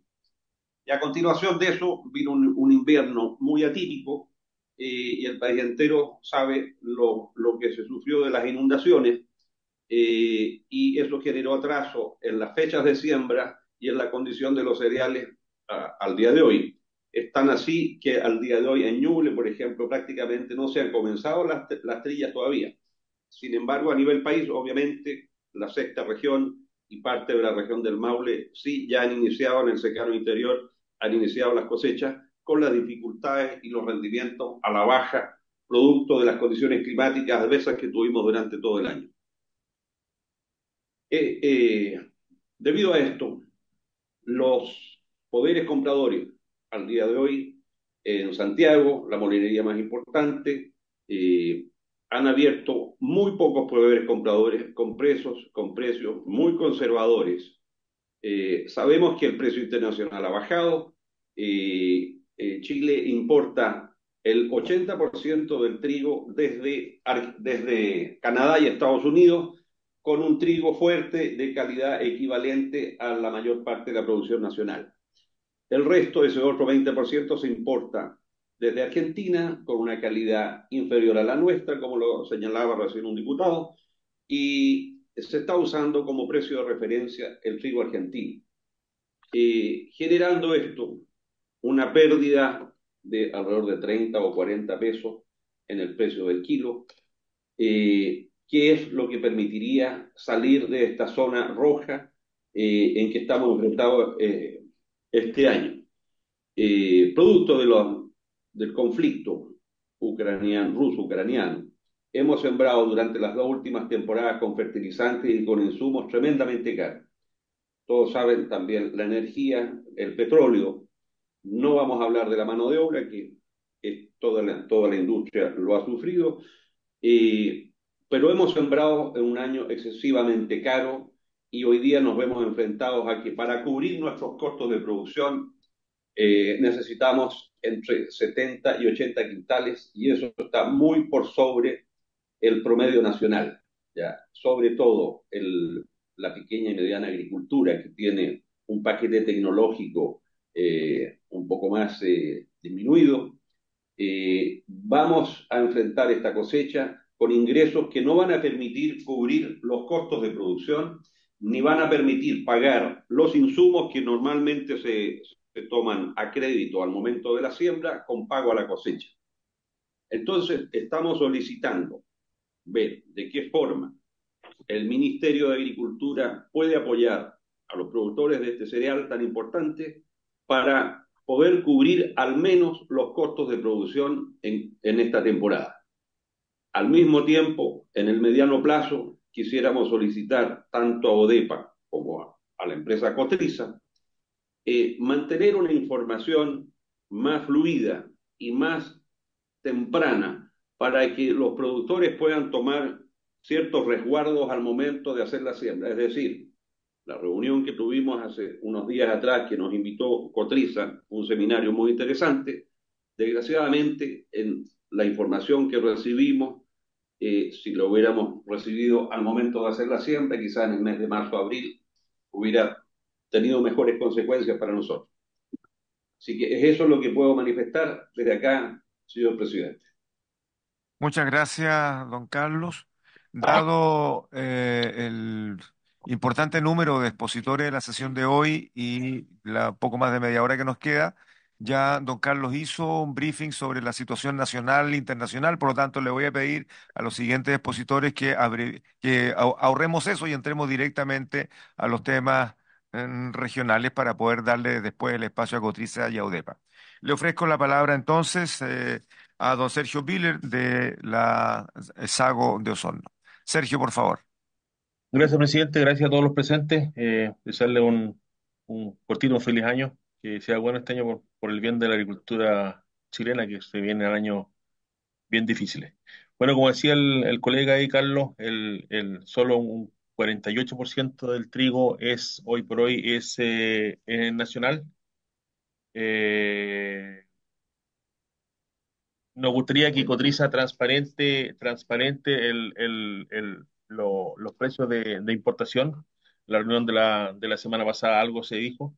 J: Y a continuación de eso vino un, invierno muy atípico eh, y el país entero sabe lo, lo que se sufrió de las inundaciones eh, y eso generó atraso en las fechas de siembra y en la condición de los cereales al día de hoy. Están así que al día de hoy en Ñuble, por ejemplo, prácticamente no se han comenzado las, las trillas todavía. Sin embargo, a nivel país, obviamente, la sexta región y parte de la región del Maule sí ya han iniciado en el secano interior, han iniciado las cosechas con las dificultades y los rendimientos a la baja, producto de las condiciones climáticas adversas que tuvimos durante todo el año. Eh, eh, debido a esto, los poderes compradores al día de hoy en Santiago, la molinería más importante, eh, han abierto muy pocos poderes compradores con precios, con precios muy conservadores. sabemos que el precio internacional ha bajado. Chile importa el 80% del trigo desde, desde Canadá y Estados Unidos con un trigo fuerte de calidad equivalente a la mayor parte de la producción nacional. El resto, ese otro 20%, se importa desde Argentina con una calidad inferior a la nuestra, como lo señalaba recién un diputado, y se está usando como precio de referencia el trigo argentino, eh, generando esto una pérdida de alrededor de 30 o 40 pesos en el precio del kilo, eh, qué es lo que permitiría salir de esta zona roja eh, en que estamos enfrentados eh, este año. Eh, producto de del conflicto ruso-ucraniano, hemos sembrado durante las dos últimas temporadas con fertilizantes y con insumos tremendamente caros. Todos saben también la energía, el petróleo. No vamos a hablar de la mano de obra, que, toda, la, toda la industria lo ha sufrido. Eh, pero hemos sembrado en un año excesivamente caro y hoy día nos vemos enfrentados a que para cubrir nuestros costos de producción eh, necesitamos entre 70 y 80 quintales y eso está muy por sobre el promedio nacional, ¿ya? sobre todo el, la pequeña y mediana agricultura que tiene un paquete tecnológico eh, un poco más eh, disminuido. vamos a enfrentar esta cosecha con ingresos que no van a permitir cubrir los costos de producción ni van a permitir pagar los insumos que normalmente se, toman a crédito al momento de la siembra con pago a la cosecha. Entonces, estamos solicitando ver de qué forma el Ministerio de Agricultura puede apoyar a los productores de este cereal tan importante para poder cubrir al menos los costos de producción en esta temporada. Al mismo tiempo, en el mediano plazo, quisiéramos solicitar tanto a ODEPA como a, la empresa cotriza eh, mantener una información más fluida y más temprana para que los productores puedan tomar ciertos resguardos al momento de hacer la siembra. Es decir, la reunión que tuvimos hace unos días atrás que nos invitó Cotriza, un seminario muy interesante, desgraciadamente en la información que recibimos si lo hubiéramos recibido al momento de hacer la siembra, quizás en el mes de marzo o abril, hubiera tenido mejores consecuencias para nosotros. Así que es eso lo que puedo manifestar desde acá, señor presidente.
B: Muchas gracias, don Carlos. Dado eh, el importante número de expositores de la sesión de hoy y la poco más de media hora que nos queda, ya don Carlos hizo un briefing sobre la situación nacional e internacional, por lo tanto le voy a pedir a los siguientes expositores que, que ahorremos eso y entremos directamente a los temas em, regionales para poder darle después el espacio a Cotriza y a Udepa. Le ofrezco la palabra entonces eh, a don Sergio Biller de
K: la Sago de Osorno. Sergio, por favor. Gracias, presidente. Gracias a todos los presentes. Eh, desearle un, un feliz año que sea bueno este año por, el bien de la agricultura chilena, que se viene al año bien difíciles. Bueno, como decía el, colega ahí, Carlos, el, el solo un 48% del trigo es hoy por hoy es eh, nacional. Eh, nos gustaría que cotriza transparente, transparente el, el los precios de, de, importación. La reunión de la semana pasada algo se dijo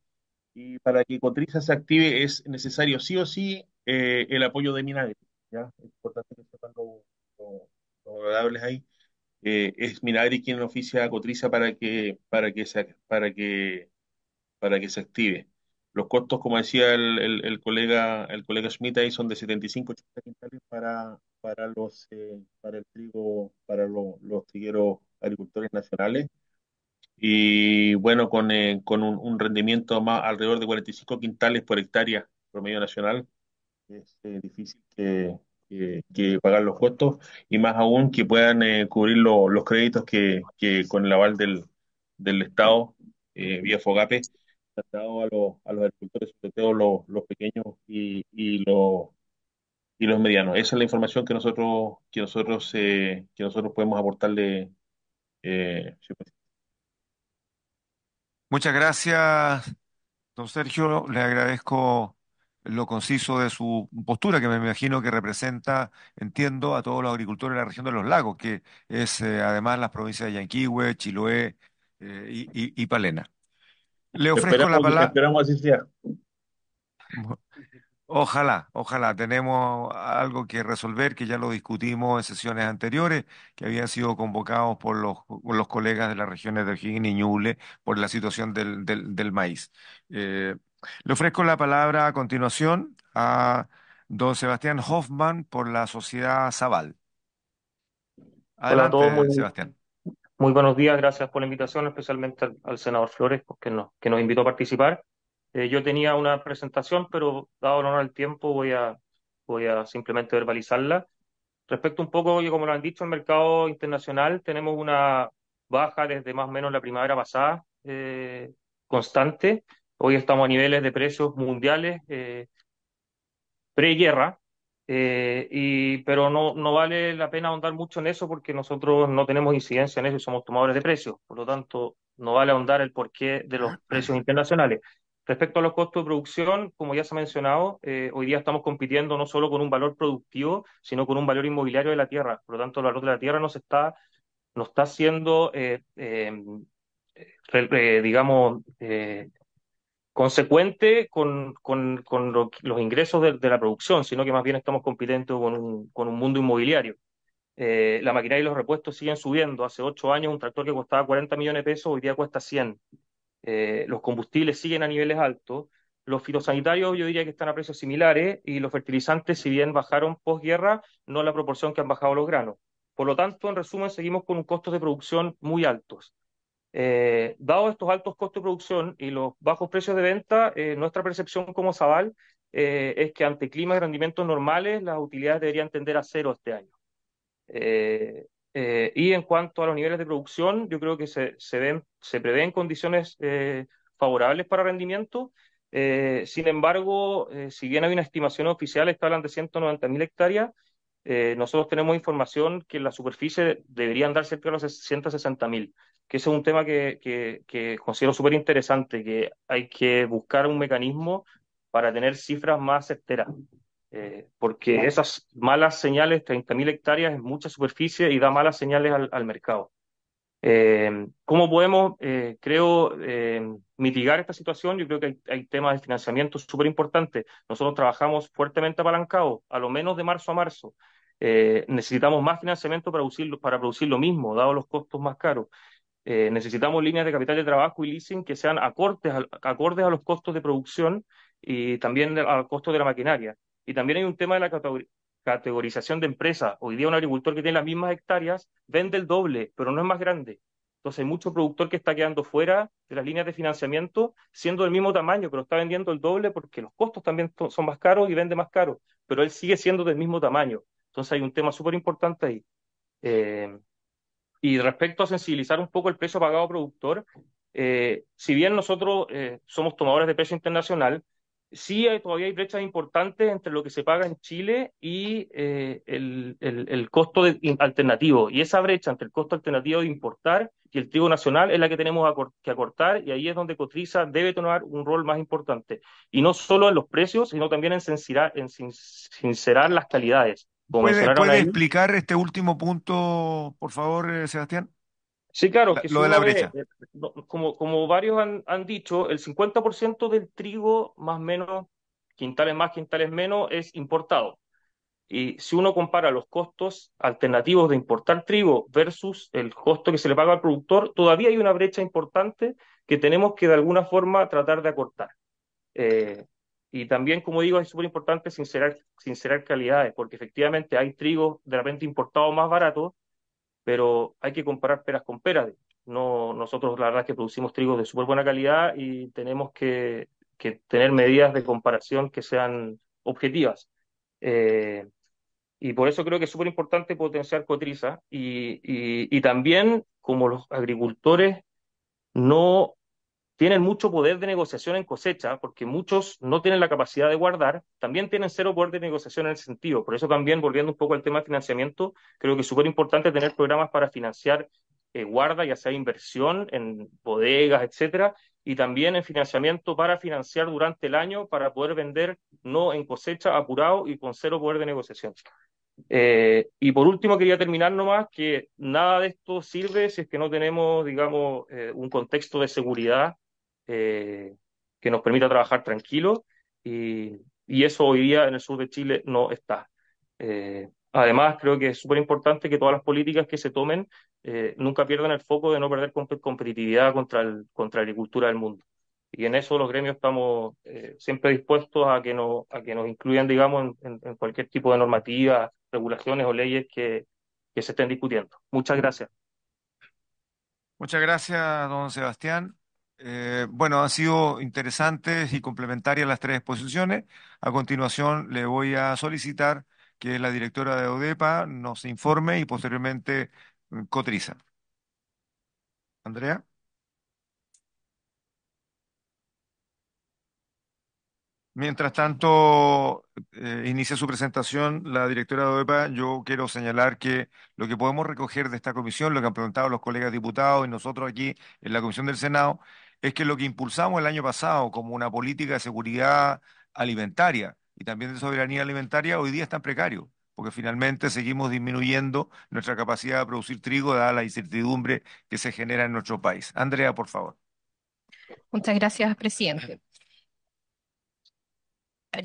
K: y para que Cotriza se active es necesario sí o sí eh, el apoyo de Minagri. ¿ya? Es importante que sepan lo, agradables ahí. Eh, es Minagri quien oficia a Cotriza para que, para que, se, para que, para que se active. Los costos, como decía el, el, colega, el colega Schmidt, ahí son de 75 80 quintales para, para, los, eh, para el trigo, para los agricultores nacionales y bueno, con, eh, un, rendimiento más alrededor de 45 quintales por hectárea promedio nacional, es eh, difícil que, que, pagar los costos y más aún que puedan eh, cubrir los créditos que, con el aval del, del Estado vía FOGAPE han dado a, los, a los agricultores, sobre todo los, pequeños y, y los y los medianos. Esa es la información que nosotros que nosotros que nosotros podemos aportarle eh,
B: Muchas gracias, don Sergio. Le agradezco lo conciso de su postura, que me imagino que representa, entiendo, a todos los agricultores de la región de los lagos, que es eh, además las provincias de Yanquihue, Chiloé eh, y,
K: Palena. Le ofrezco la palabra. Esperamos asistir
B: Ojalá, ojalá. Tenemos algo que resolver que ya lo discutimos en sesiones anteriores, que habían sido convocados por los, los colegas de las regiones de Ojín y Ñuble por la situación del, maíz. Eh, le ofrezco la palabra a continuación a don Sebastián Hoffman por la sociedad Zaval. Hola a muy, Sebastián.
N: Muy buenos días, gracias por la invitación, especialmente al, senador Flores, pues, que que nos invitó a participar. Eh, yo tenía una presentación, pero dado no el tiempo voy a, voy a simplemente verbalizarla. Respecto un poco, como lo han dicho, el mercado internacional tenemos una baja desde más o menos la primavera pasada eh, constante. Hoy estamos a niveles de precios mundiales pre eh, preguerra, y, pero no, no vale la pena ahondar mucho en eso porque nosotros no tenemos incidencia en eso y somos tomadores de precios. Por lo tanto, no vale ahondar el porqué de los precios internacionales. Respecto a los costos de producción, como ya se ha mencionado, eh, hoy día estamos compitiendo no solo con un valor productivo, sino con un valor inmobiliario de la tierra. Por lo tanto, el valor de la tierra no está, está siendo, eh, eh, digamos, consecuente con, los ingresos de, la producción, sino que más bien estamos compitiendo con un, con un mundo inmobiliario. la maquinaria y los repuestos siguen subiendo. Hace ocho años un tractor que costaba 40 millones de pesos, hoy día cuesta 100. Eh, los combustibles siguen a niveles altos, los fitosanitarios yo diría que están a precios similares y los fertilizantes, si bien bajaron posguerra, no la proporción que han bajado los granos. Por lo tanto, en resumen, seguimos con un costos de producción muy altos. Eh, dado estos altos costos de producción y los bajos precios de venta, eh, nuestra percepción como Zaval es que ante climas de rendimientos normales las utilidades deberían tender a cero este año. Eh, y en cuanto a los niveles de producción, yo creo que se, se, ven, prevén condiciones eh, favorables para rendimiento. Eh, sin embargo, si bien hay una estimación oficial que hablan de 190.000 hectáreas, nosotros tenemos información que la superficie debería andar cerca de los 160.000, que ese es un tema que, considero súper interesante, que hay que buscar un mecanismo para tener cifras más certeras. Eh, porque esas malas señales, 30.000 hectáreas es mucha superficie y da malas señales al, mercado. Eh, ¿Cómo podemos, eh, creo, mitigar esta situación? Yo creo que hay, temas de financiamiento súper importantes. Nosotros trabajamos fuertemente apalancados, a lo menos de marzo a marzo. necesitamos más financiamiento para producir, para producir lo mismo, dado los costos más caros. necesitamos líneas de capital de trabajo y leasing que sean acordes acordes a los costos de producción y también al costo de la maquinaria. Y también hay un tema de la categorización de empresas. Hoy día un agricultor que tiene las mismas hectáreas vende el doble, pero no es más grande. Entonces hay mucho productor que está quedando fuera de las líneas de financiamiento, siendo del mismo tamaño, pero está vendiendo el doble porque los costos también son más caros y vende más caro, pero él sigue siendo del mismo tamaño. Entonces hay un tema súper importante ahí. Eh, y respecto a sensibilizar un poco el precio pagado al productor, eh, si bien nosotros eh, somos tomadores de precio internacional, sí hay, todavía hay brechas importantes entre lo que se paga en Chile y eh, el, costo alternativo. Y esa brecha entre el costo alternativo de importar y el trigo nacional es la que tenemos que acortar y ahí es donde Cotriza debe tomar un rol más importante. Y no solo en los precios, sino también en sincerar, en sincerar las calidades. Como ¿Puede,
B: explicar este último punto, por favor, eh, Sebastián?
N: Sí, claro. lo de la brecha. Eh, como, varios han, dicho, el 50% del trigo, más o menos, quintales más, quintales menos, es importado. Y si uno compara los costos alternativos de importar trigo versus el costo que se le paga al productor, todavía hay una brecha importante que tenemos que de alguna forma tratar de acortar. Eh, y también, como digo, es súper importante sincerar, sincerar calidades, porque efectivamente hay trigo de repente importado más barato, pero hay que comparar peras con peras. No, nosotros la verdad es que producimos trigo de súper buena calidad y tenemos que, tener medidas de comparación que sean objetivas. Eh, y por eso creo que es súper importante potenciar Cotriza y, también como los agricultores no tienen mucho poder de negociación en cosecha, porque muchos no tienen la capacidad de guardar, también tienen cero poder de negociación en el sentido. Por eso también, volviendo un poco al tema de financiamiento, creo que es súper importante tener programas para financiar eh, guarda, ya sea inversión en bodegas, etcétera, y también en financiamiento para financiar durante el año para poder vender no en cosecha, apurado y con cero poder de negociación. Eh, y por último, quería terminar nomás que nada de esto sirve si es que no tenemos, digamos, eh, un contexto de seguridad eh, que nos permita trabajar tranquilo y, y, eso hoy día en el sur de Chile no está. Eh, además, creo que es súper importante que todas las políticas que se tomen eh, nunca pierdan el foco de no perder competitividad contra, la agricultura del mundo. Y en eso los gremios estamos siempre dispuestos a que, nos, a que nos incluyan, digamos, en, en cualquier tipo de normativa, regulaciones o leyes que, que se estén discutiendo. Muchas gracias.
B: Muchas gracias, don Sebastián. Eh, bueno, han sido interesantes y complementarias las tres exposiciones. A continuación, le voy a solicitar que la directora de ODEPA nos informe y posteriormente mm, cotriza. Andrea. Mientras tanto, eh, inicia su presentación la directora de ODEPA. Yo quiero señalar que lo que podemos recoger de esta comisión, lo que han preguntado los colegas diputados y nosotros aquí en la Comisión del Senado, es que lo que impulsamos el año pasado como una política de seguridad alimentaria y también de soberanía alimentaria hoy día es tan precario, porque finalmente seguimos disminuyendo nuestra capacidad de producir trigo dada la incertidumbre que se genera en nuestro país. Andrea, por favor.
E: Muchas gracias, presidente.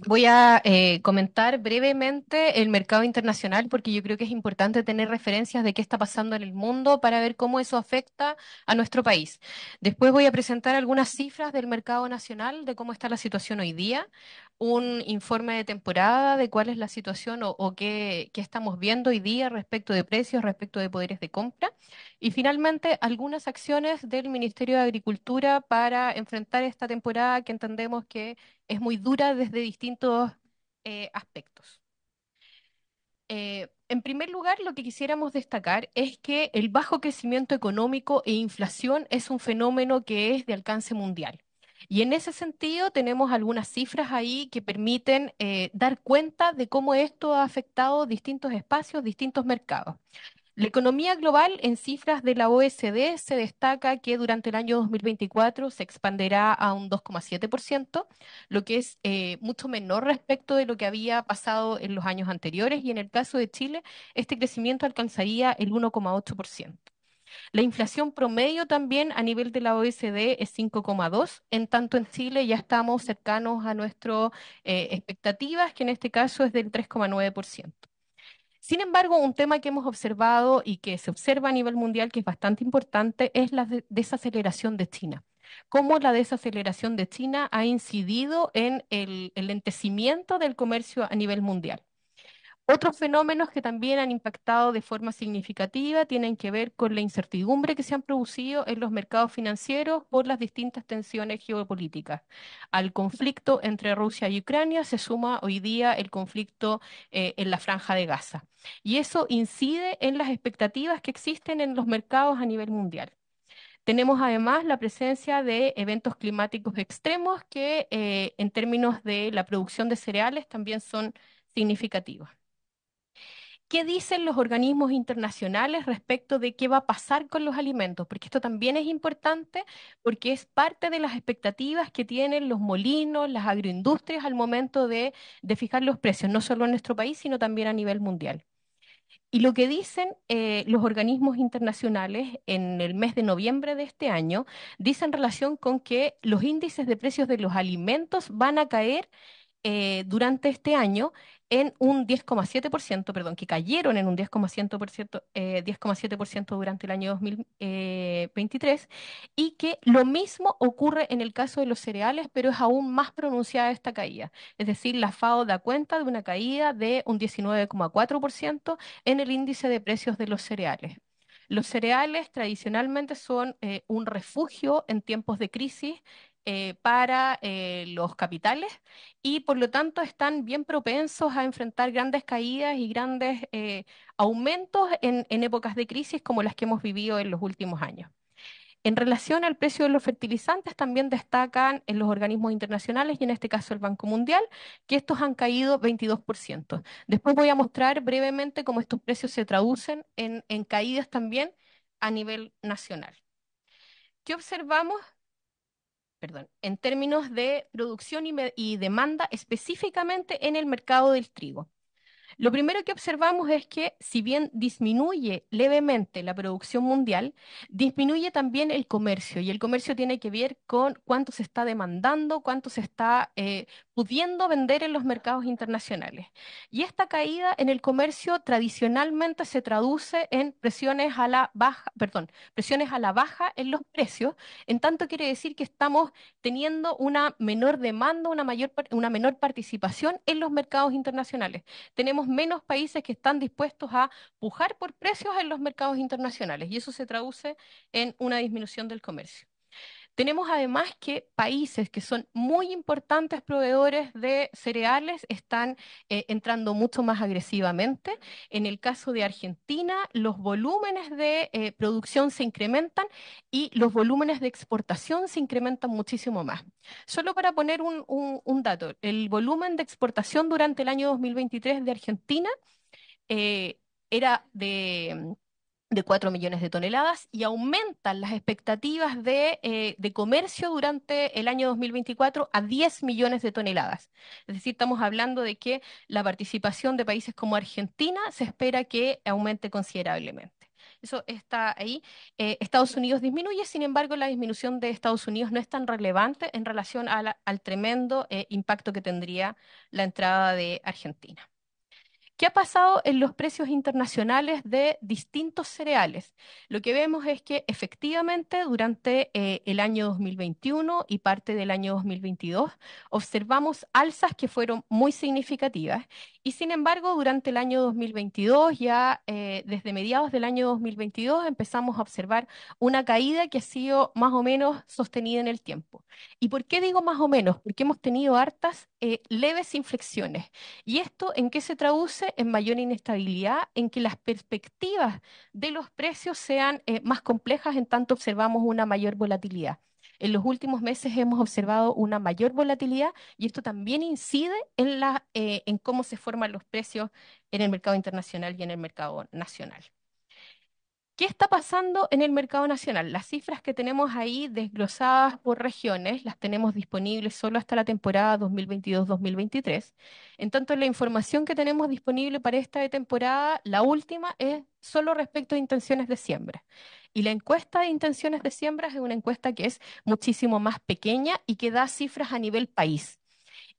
E: Voy a eh, comentar brevemente el mercado internacional porque yo creo que es importante tener referencias de qué está pasando en el mundo para ver cómo eso afecta a nuestro país. Después voy a presentar algunas cifras del mercado nacional, de cómo está la situación hoy día un informe de temporada de cuál es la situación o, qué, estamos viendo hoy día respecto de precios, respecto de poderes de compra. Y finalmente, algunas acciones del Ministerio de Agricultura para enfrentar esta temporada que entendemos que es muy dura desde distintos eh, aspectos. Eh, en primer lugar, lo que quisiéramos destacar es que el bajo crecimiento económico e inflación es un fenómeno que es de alcance mundial y en ese sentido tenemos algunas cifras ahí que permiten eh, dar cuenta de cómo esto ha afectado distintos espacios, distintos mercados. La economía global, en cifras de la OSD, e se destaca que durante el año 2024 se expanderá a un 2,7%, lo que es eh, mucho menor respecto de lo que había pasado en los años anteriores, y en el caso de Chile, este crecimiento alcanzaría el 1,8%. La inflación promedio también a nivel de la OECD es 5,2, en tanto en Chile ya estamos cercanos a nuestras eh, expectativas, que en este caso es del 3,9%. Sin embargo, un tema que hemos observado y que se observa a nivel mundial que es bastante importante es la desaceleración de China cómo la desaceleración de China ha incidido en el, el, lentecimiento del comercio a nivel mundial. Otros fenómenos que también han impactado de forma significativa tienen que ver con la incertidumbre que se han producido en los mercados financieros por las distintas tensiones geopolíticas. Al conflicto entre Rusia y Ucrania se suma hoy día el conflicto eh, en la franja de Gaza. Y eso incide en las expectativas que existen en los mercados a nivel mundial. Tenemos además la presencia de eventos climáticos extremos que eh, en términos de la producción de cereales también son significativos qué dicen los organismos internacionales respecto de qué va a pasar con los alimentos, porque esto también es importante porque es parte de las expectativas que tienen los molinos, las agroindustrias al momento de, fijar los precios, no solo en nuestro país, sino también a nivel mundial. Y lo que dicen eh, los organismos internacionales en el mes de noviembre de este año, dicen relación con que los índices de precios de los alimentos van a caer eh, durante este año en un 10,7%, perdón, que cayeron en un 10,7% eh, durante el año 2023 eh, y que lo mismo ocurre en el caso de los cereales, pero es aún más pronunciada esta caída. Es decir, la FAO da cuenta de una caída de un 19,4% en el índice de precios de los cereales. Los cereales tradicionalmente son un refugio en tiempos de crisis eh, para eh, los capitales y por lo tanto están bien propensos a enfrentar grandes caídas y grandes eh, aumentos en, épocas de crisis como las que hemos vivido en los últimos años. En relación al precio de los fertilizantes, también destacan en los organismos internacionales y en este caso el Banco Mundial, que estos han caído 22%. Después voy a mostrar brevemente cómo estos precios se traducen en, en caídas también a nivel nacional. ¿Qué observamos? perdón, en términos de producción y, demanda específicamente en el mercado del trigo. Lo primero que observamos es que si bien disminuye levemente la producción mundial, disminuye también el comercio y el comercio tiene que ver con cuánto se está demandando, cuánto se está eh, pudiendo vender en los mercados internacionales. Y esta caída en el comercio tradicionalmente se traduce en presiones a la baja, perdón, presiones a la baja en los precios, en tanto quiere decir que estamos teniendo una menor demanda, una una menor participación en los mercados internacionales. Tenemos menos países que están dispuestos a pujar por precios en los mercados internacionales y eso se traduce en una disminución del comercio. Tenemos además que países que son muy importantes proveedores de cereales están eh, entrando mucho más agresivamente. En el caso de Argentina, los volúmenes de eh, producción se incrementan y los volúmenes de exportación se incrementan muchísimo más. Solo para poner un, dato, el volumen de exportación durante el año 2023 de Argentina eh, era de de 4 millones de toneladas y aumentan las expectativas de, eh, comercio durante el año 2024 a 10 millones de toneladas. Es decir, estamos hablando de que la participación de países como Argentina se espera que aumente considerablemente. Eso está ahí. Eh, Estados Unidos disminuye, sin embargo, la disminución de Estados Unidos no es tan relevante en relación al tremendo eh, impacto que tendría la entrada de Argentina. ¿Qué ha pasado en los precios internacionales de distintos cereales? Lo que vemos es que efectivamente durante eh, el año 2021 y parte del año 2022 observamos alzas que fueron muy significativas y sin embargo durante el año 2022, ya eh, desde mediados del año 2022 empezamos a observar una caída que ha sido más o menos sostenida en el tiempo. ¿Y por qué digo más o menos? Porque hemos tenido hartas eh, leves inflexiones. ¿Y esto en qué se traduce? En mayor inestabilidad, en que las perspectivas de los precios sean eh, más complejas, en tanto observamos una mayor volatilidad. En los últimos meses hemos observado una mayor volatilidad y esto también incide en eh, cómo se forman los precios en el mercado internacional y en el mercado nacional. ¿Qué está pasando en el mercado nacional? Las cifras que tenemos ahí desglosadas por regiones las tenemos disponibles solo hasta la temporada 2022-2023. En tanto, la información que tenemos disponible para esta temporada, la última, es solo respecto a intenciones de siembra. Y la encuesta de intenciones de siembra es una encuesta que es muchísimo más pequeña y que da cifras a nivel país.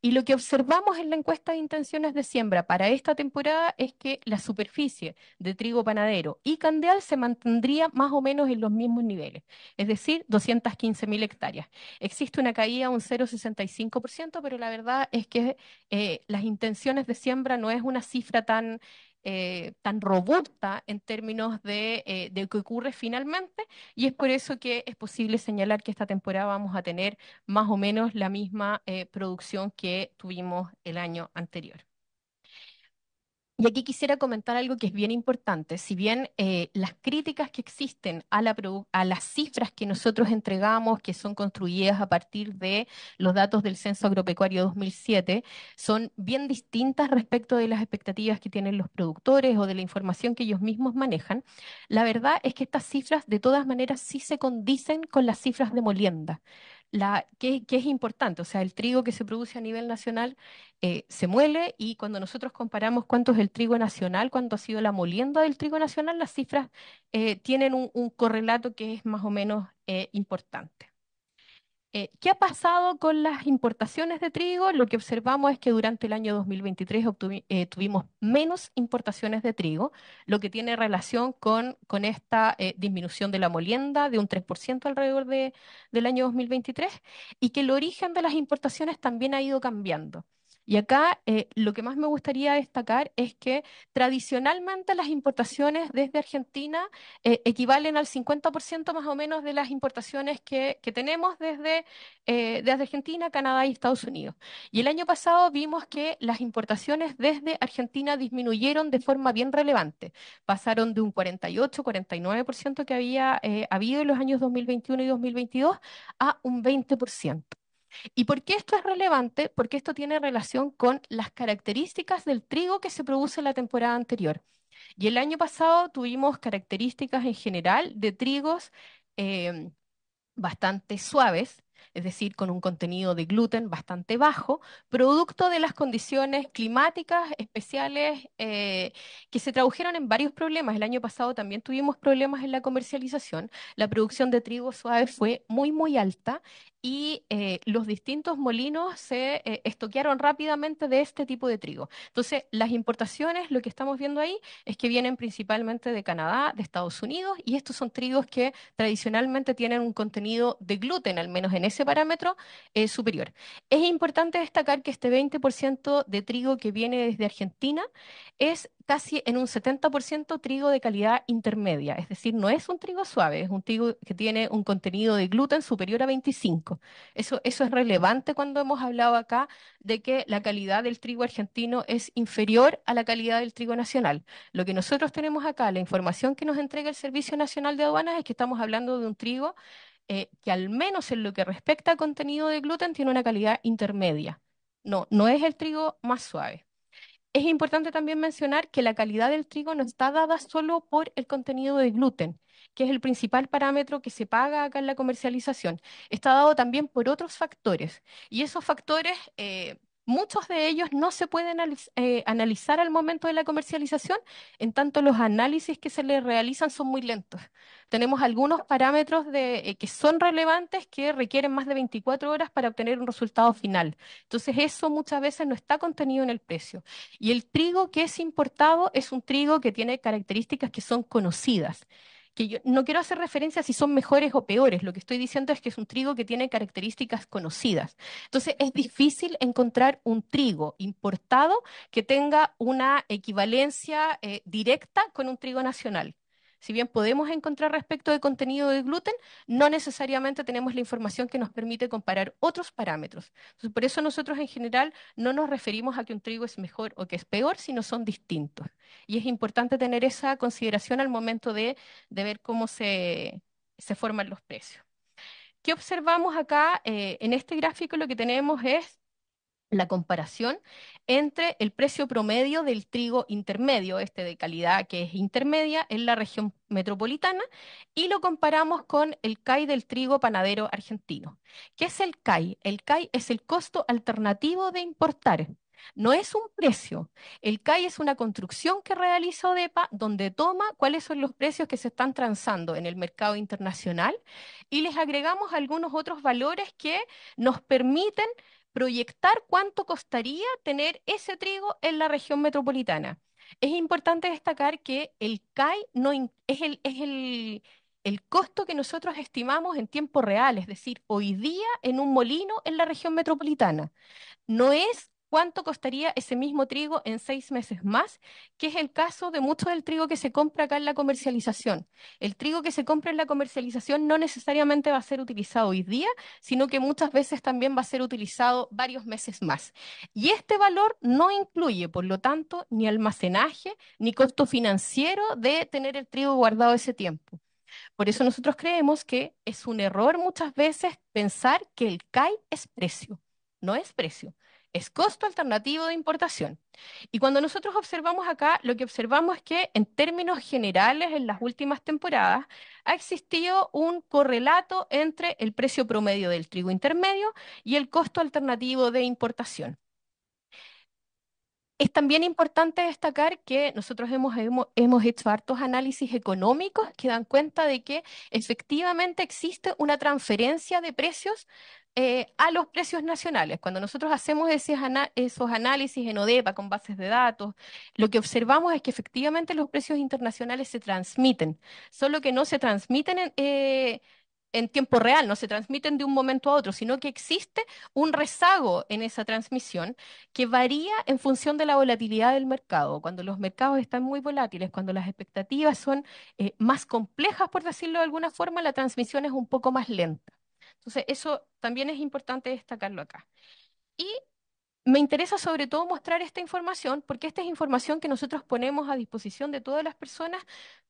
E: Y lo que observamos en la encuesta de intenciones de siembra para esta temporada es que la superficie de trigo panadero y candeal se mantendría más o menos en los mismos niveles, es decir, 215.000 hectáreas. Existe una caída de un 0,65%, pero la verdad es que eh, las intenciones de siembra no es una cifra tan eh, tan robusta en términos eh, de, lo que ocurre finalmente y es por eso que es posible señalar que esta temporada vamos a tener más o menos la misma eh, producción que tuvimos el año anterior. Y aquí quisiera comentar algo que es bien importante. Si bien eh, las críticas que existen a, a, las cifras que nosotros entregamos, que son construidas a partir de los datos del Censo Agropecuario 2007, son bien distintas respecto de las expectativas que tienen los productores o de la información que ellos mismos manejan, la verdad es que estas cifras de todas maneras sí se condicen con las cifras de molienda la, es importante, o sea, el trigo que se produce a nivel nacional eh, se muele y cuando nosotros comparamos cuánto es el trigo nacional, cuánto ha sido la molienda del trigo nacional, las cifras eh, tienen un, correlato que es más o menos eh, importante. Eh, ¿Qué ha pasado con las importaciones de trigo? Lo que observamos es que durante el año 2023 eh, tuvimos menos importaciones de trigo, lo que tiene relación con, esta eh, disminución de la molienda de un 3% alrededor del año 2023 y que el origen de las importaciones también ha ido cambiando. Y acá eh, lo que más me gustaría destacar es que tradicionalmente las importaciones desde Argentina eh, equivalen al 50% más o menos de las importaciones que, tenemos desde, eh, desde Argentina, Canadá y Estados Unidos. Y el año pasado vimos que las importaciones desde Argentina disminuyeron de forma bien relevante. Pasaron de un 48, 49% que había habido en los años 2021 y 2022 a un 20%. ¿Y por qué esto es relevante? Porque esto tiene relación con las características del trigo que se produce en la temporada anterior. Y el año pasado tuvimos características en general de trigos eh, bastante suaves, es decir, con un contenido de gluten bastante bajo, producto de las condiciones climáticas especiales eh, que se tradujeron en varios problemas. El año pasado también tuvimos problemas en la comercialización. La producción de trigo suave fue muy, muy alta y eh, los distintos molinos se eh, estoquearon rápidamente de este tipo de trigo. Entonces, las importaciones, lo que estamos viendo ahí, es que vienen principalmente de Canadá, de Estados Unidos, y estos son trigos que tradicionalmente tienen un contenido de gluten, al menos en ese parámetro es superior. Es importante destacar que este 20% de trigo que viene desde Argentina es casi en un 70% trigo de calidad intermedia, es decir, no es un trigo suave, es un trigo que tiene un contenido de gluten superior a 25. Eso, eso es relevante cuando hemos hablado acá de que la calidad del trigo argentino es inferior a la calidad del trigo nacional. Lo que nosotros tenemos acá, la información que nos entrega el Servicio Nacional de Aduanas es que estamos hablando de un trigo eh, que al menos en lo que respecta al contenido de gluten tiene una calidad intermedia. No, no es el trigo más suave. Es importante también mencionar que la calidad del trigo no está dada solo por el contenido de gluten, que es el principal parámetro que se paga acá en la comercialización. Está dado también por otros factores. Y esos factores eh, Muchos de ellos no se pueden eh, analizar al momento de la comercialización, en tanto los análisis que se les realizan son muy lentos. Tenemos algunos parámetros eh, que son relevantes que requieren más de 24 horas para obtener un resultado final. Entonces eso muchas veces no está contenido en el precio. Y el trigo que es importado es un trigo que tiene características que son conocidas que yo no quiero hacer referencia a si son mejores o peores, lo que estoy diciendo es que es un trigo que tiene características conocidas. Entonces es difícil encontrar un trigo importado que tenga una equivalencia eh, directa con un trigo nacional. Si bien podemos encontrar respecto de contenido de gluten, no necesariamente tenemos la información que nos permite comparar otros parámetros. por eso nosotros en general no nos referimos a que un trigo es mejor o que es peor, sino son distintos. Y es importante tener esa consideración al momento de, ver cómo se, forman los precios. ¿Qué observamos acá? Eh, en este gráfico lo que tenemos es la comparación entre el precio promedio del trigo intermedio, este de calidad que es intermedia, en la región metropolitana, y lo comparamos con el CAI del trigo panadero argentino. ¿Qué es el CAI? El CAI es el costo alternativo de importar. No es un precio. El CAI es una construcción que realiza depa donde toma cuáles son los precios que se están transando en el mercado internacional y les agregamos algunos otros valores que nos permiten proyectar cuánto costaría tener ese trigo en la región metropolitana. Es importante destacar que el CAI no es, el, es el, el costo que nosotros estimamos en tiempo real, es decir, hoy día en un molino en la región metropolitana. No es cuánto costaría ese mismo trigo en seis meses más, que es el caso de mucho del trigo que se compra acá en la comercialización. El trigo que se compra en la comercialización no necesariamente va a ser utilizado hoy día, sino que muchas veces también va a ser utilizado varios meses más. Y este valor no incluye, por lo tanto, ni almacenaje, ni costo financiero de tener el trigo guardado ese tiempo. Por eso nosotros creemos que es un error muchas veces pensar que el CAI es precio. No es precio es costo alternativo de importación. Y cuando nosotros observamos acá, lo que observamos es que en términos generales, en las últimas temporadas, ha existido un correlato entre el precio promedio del trigo intermedio y el costo alternativo de importación. Es también importante destacar que nosotros hemos, hemos, hecho hartos análisis económicos que dan cuenta de que efectivamente existe una transferencia de precios eh, a los precios nacionales. Cuando nosotros hacemos esos, análisis en ODEPA con bases de datos, lo que observamos es que efectivamente los precios internacionales se transmiten, solo que no se transmiten en... Eh, en tiempo real, no se transmiten de un momento a otro, sino que existe un rezago en esa transmisión que varía en función de la volatilidad del mercado. Cuando los mercados están muy volátiles, cuando las expectativas son eh, más complejas, por decirlo de alguna forma, la transmisión es un poco más lenta. Entonces, eso también es importante destacarlo acá. Y me interesa sobre todo mostrar esta información porque esta es información que nosotros ponemos a disposición de todas las personas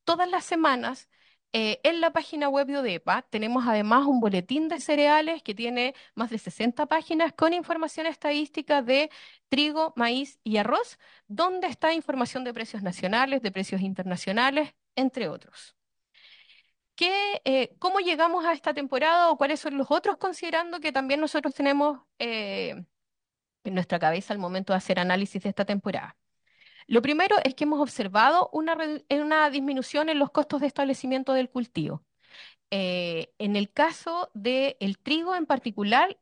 E: todas las semanas eh, en la página web de ODEPA tenemos además un boletín de cereales que tiene más de 60 páginas con información estadística de trigo, maíz y arroz, donde está información de precios nacionales, de precios internacionales, entre otros. Eh, ¿Cómo llegamos a esta temporada o cuáles son los otros, considerando que también nosotros tenemos eh, en nuestra cabeza al momento de hacer análisis de esta temporada? Lo primero es que hemos observado una, eh, una disminución en los costos de establecimiento del cultivo. Eh, en el caso del el trigo en particular,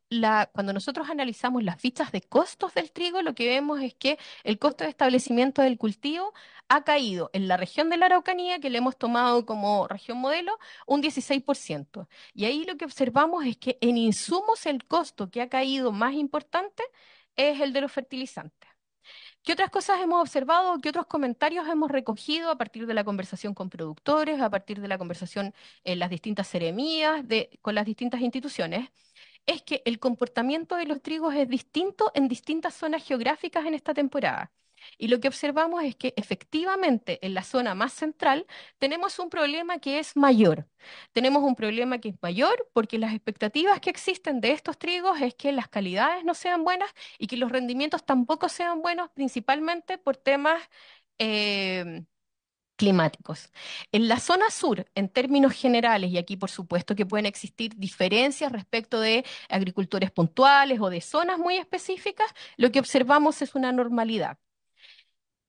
E: cuando nosotros analizamos las fichas de costos del trigo, lo que vemos es que el costo de establecimiento del cultivo ha caído en la región de la Araucanía, que le hemos tomado como región modelo, un 16%. Y ahí lo que observamos es que en insumos el costo que ha caído más importante es el de los fertilizantes. ¿Qué otras cosas hemos observado? ¿Qué otros comentarios hemos recogido a partir de la conversación con productores, a partir de la conversación en las distintas seremías, con las distintas instituciones? Es que el comportamiento de los trigos es distinto en distintas zonas geográficas en esta temporada. Y lo que observamos es que efectivamente en la zona más central tenemos un problema que es mayor. Tenemos un problema que es mayor porque las expectativas que existen de estos trigos es que las calidades no sean buenas y que los rendimientos tampoco sean buenos, principalmente por temas... Eh, climáticos. En la zona sur, en términos generales, y aquí por supuesto que pueden existir diferencias respecto de agricultores puntuales o de zonas muy específicas, lo que observamos es una normalidad.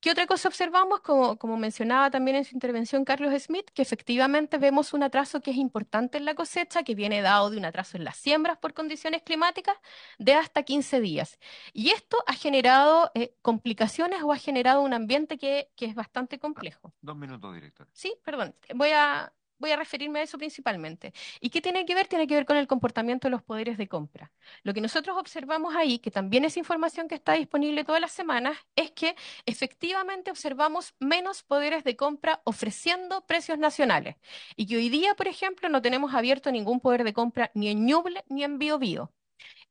E: ¿Qué otra cosa observamos? Como, mencionaba también en su intervención Carlos Smith, que efectivamente vemos un atraso que es importante en la cosecha, que viene dado de un atraso en las siembras por condiciones climáticas de hasta 15 días. Y esto ha generado eh, complicaciones o ha generado un ambiente que, que es bastante complejo. Dos minutos, director. Sí, perdón. Voy a voy a referirme a eso principalmente. ¿Y qué tiene que ver? Tiene que ver con el comportamiento de los poderes de compra. Lo que nosotros observamos ahí, que también es información que está disponible todas las semanas, es que efectivamente observamos menos poderes de compra ofreciendo precios nacionales. Y que hoy día, por ejemplo, no tenemos abierto ningún poder de compra ni en Ñuble ni en BioBio.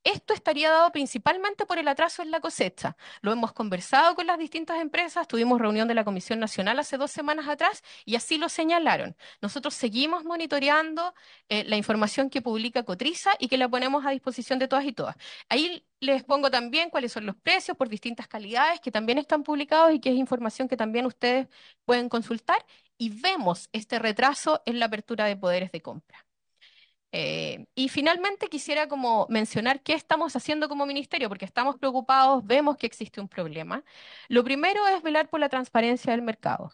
E: Esto estaría dado principalmente por el atraso en la cosecha. Lo hemos conversado con las distintas empresas, tuvimos reunión de la Comisión Nacional hace dos semanas atrás y así lo señalaron. Nosotros seguimos monitoreando eh, la información que publica Cotriza y que la ponemos a disposición de todas y todas. Ahí les pongo también cuáles son los precios por distintas calidades que también están publicados y que es información que también ustedes pueden consultar y vemos este retraso en la apertura de poderes de compra. Eh, y finalmente quisiera como mencionar qué estamos haciendo como ministerio, porque estamos preocupados, vemos que existe un problema. Lo primero es velar por la transparencia del mercado.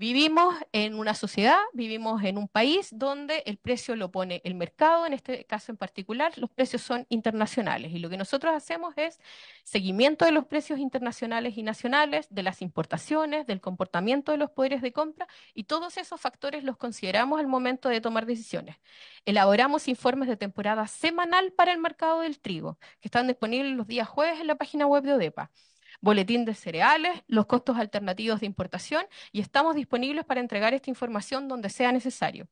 E: Vivimos en una sociedad, vivimos en un país donde el precio lo pone el mercado, en este caso en particular, los precios son internacionales y lo que nosotros hacemos es seguimiento de los precios internacionales y nacionales, de las importaciones, del comportamiento de los poderes de compra y todos esos factores los consideramos al momento de tomar decisiones. Elaboramos informes de temporada semanal para el mercado del trigo, que están disponibles los días jueves en la página web de ODEPA boletín de cereales, los costos alternativos de importación y estamos disponibles para entregar esta información donde sea necesario.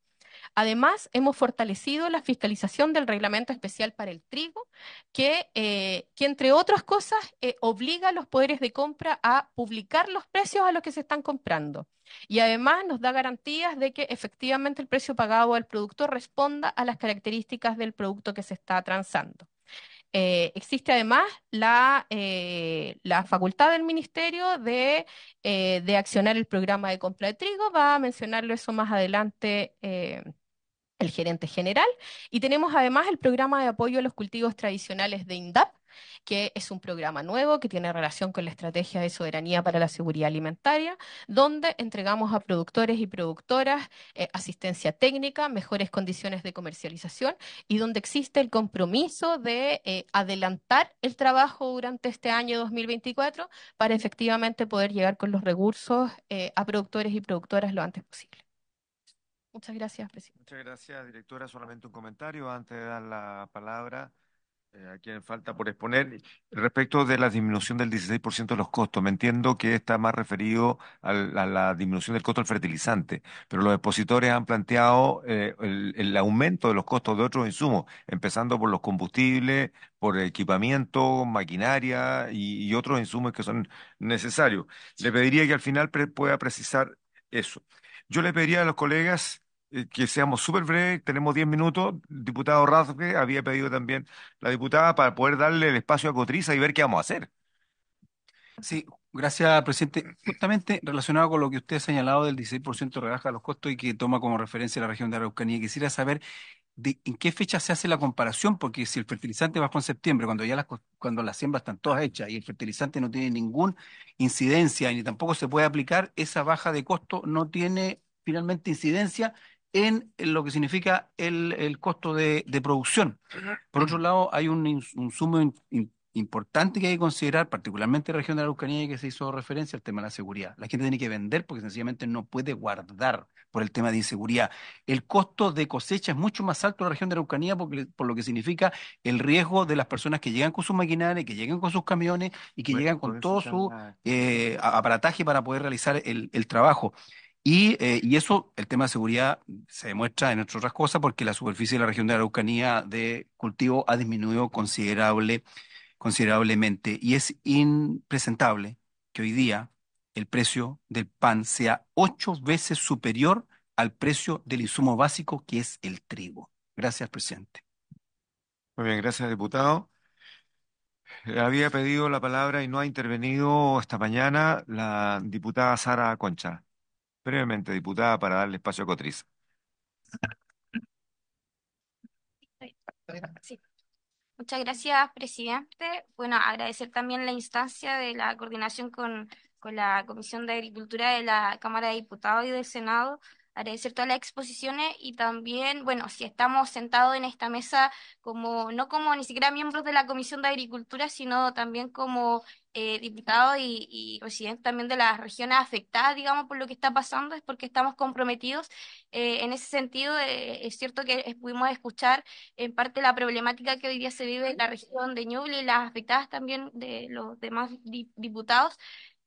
E: Además, hemos fortalecido la fiscalización del reglamento especial para el trigo, que, eh, entre otras cosas eh, obliga a los poderes de compra a publicar los precios a los que se están comprando. Y además nos da garantías de que efectivamente el precio pagado al producto responda a las características del producto que se está transando. Eh, existe además la, eh, la, facultad del Ministerio de, eh, de, accionar el programa de compra de trigo, va a mencionarlo eso más adelante el gerente general, y tenemos además el programa de apoyo a los cultivos tradicionales de INDAP, que es un programa nuevo que tiene relación con la estrategia de soberanía para la seguridad alimentaria, donde entregamos a productores y productoras eh, asistencia técnica, mejores condiciones de comercialización y donde existe el compromiso de eh, adelantar el trabajo durante este año 2024 para efectivamente poder llegar con los recursos eh, a productores y productoras lo antes posible. Muchas gracias, presidente.
B: Muchas gracias, directora. Solamente un comentario antes de dar la palabra eh, quien falta por exponer. Respecto de la disminución del 16% de los costos, me entiendo que está más referido a la, disminución del costo del fertilizante, pero los expositores han planteado eh, el, aumento de los costos de otros insumos, empezando por los combustibles, por equipamiento, maquinaria y, otros insumos que son necesarios. Le pediría que al final pueda precisar eso. Yo le pediría a los colegas eh, que seamos súper breves, tenemos 10 minutos. diputado Razgue había pedido también la diputada para poder darle el espacio a Cotriza y ver qué vamos a hacer.
O: Sí, gracias, presidente. Justamente relacionado con lo que usted ha señalado del 16% de rebaja de los costos y que toma como referencia la región de Araucanía, quisiera saber en qué fecha se hace la comparación, porque si el fertilizante bajó en septiembre, cuando ya las, cuando las siembras están todas hechas y el fertilizante no tiene ninguna incidencia y ni tampoco se puede aplicar, esa baja de costo no tiene finalmente incidencia en lo que significa el, costo de, producción. Por otro lado, hay un, sumo importante que hay que considerar, particularmente en la región de la Araucanía, que se hizo referencia al tema de la seguridad. La gente tiene que vender porque sencillamente no puede guardar por el tema de inseguridad. El costo de cosecha es mucho más alto en la región de la Araucanía porque, por lo que significa el riesgo de las personas que llegan con sus maquinarias, que llegan con sus camiones y que llegan con todo su eh, aparataje para poder realizar el, el trabajo. Eh, y, eso, el tema de seguridad, se demuestra en otras cosas porque la superficie de la región de Araucanía de cultivo ha disminuido considerable, considerablemente. Y es impresentable que hoy día el precio del pan sea ocho veces superior al precio del insumo básico que es el trigo. Gracias, presidente.
B: Muy bien, gracias, diputado. Eh, había pedido la palabra y no ha intervenido esta mañana la diputada Sara Concha. Brevemente, diputada, para darle espacio a Cotriz.
P: Muchas gracias, presidente. Bueno, agradecer también la instancia de la coordinación con, con la Comisión de Agricultura de la Cámara de Diputados y del Senado agradecer todas las exposiciones eh, y también, bueno, si estamos sentados en esta mesa como, no como ni siquiera miembros de la Comisión de Agricultura, sino también como eh, diputados y, residentes también de las regiones afectadas, digamos, por lo que está pasando, es porque estamos comprometidos. Eh, en ese sentido, es cierto que pudimos escuchar en parte la problemática que hoy día se vive en la región de Ñuble y las afectadas también de los demás diputados.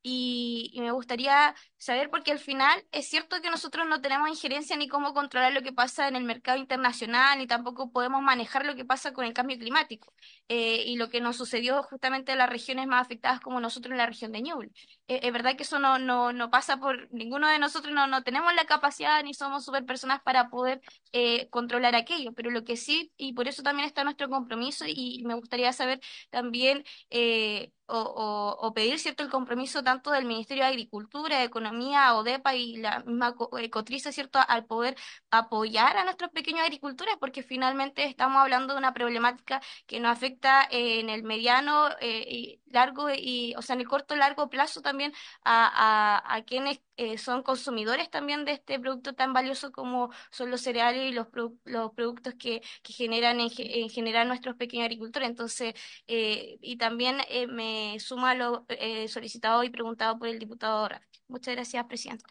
P: Y, me gustaría saber, porque al final es cierto que nosotros no tenemos injerencia ni cómo controlar lo que pasa en el mercado internacional, ni tampoco podemos manejar lo que pasa con el cambio climático eh, y lo que nos sucedió justamente en las regiones más afectadas como nosotros en la región de Ñuble. Eh, es verdad que eso no, no, pasa por ninguno de nosotros, no, no tenemos la capacidad ni somos super personas para poder eh, controlar aquello, pero lo que sí, y por eso también está nuestro compromiso y me gustaría saber también eh, o, pedir cierto el compromiso tanto del Ministerio de Agricultura, de Economía, ODEPA y la misma Cotriza, ¿cierto?, al poder apoyar a nuestros pequeños agricultores, porque finalmente estamos hablando de una problemática que nos afecta en el mediano, y largo, y, o sea, en el corto, largo plazo también a, quienes eh, son consumidores también de este producto tan valioso como son los cereales y los, los productos que, generan en, general nuestros pequeños agricultores. Entonces, eh, y también eh, me suma lo eh, solicitado y preguntado por el diputado Rafi. Muchas gracias, presidente.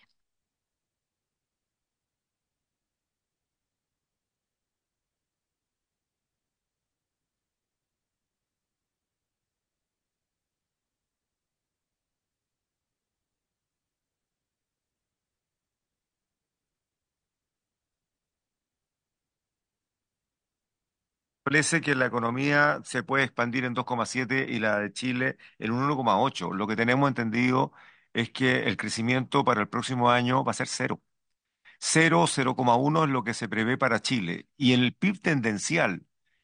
B: establece que la economía se puede expandir en 2,7 y la de Chile en 1,8. Lo que tenemos entendido es que el crecimiento para el próximo año va a ser cero. 0, 0,1 es lo que se prevé para Chile. Y el PIB tendencial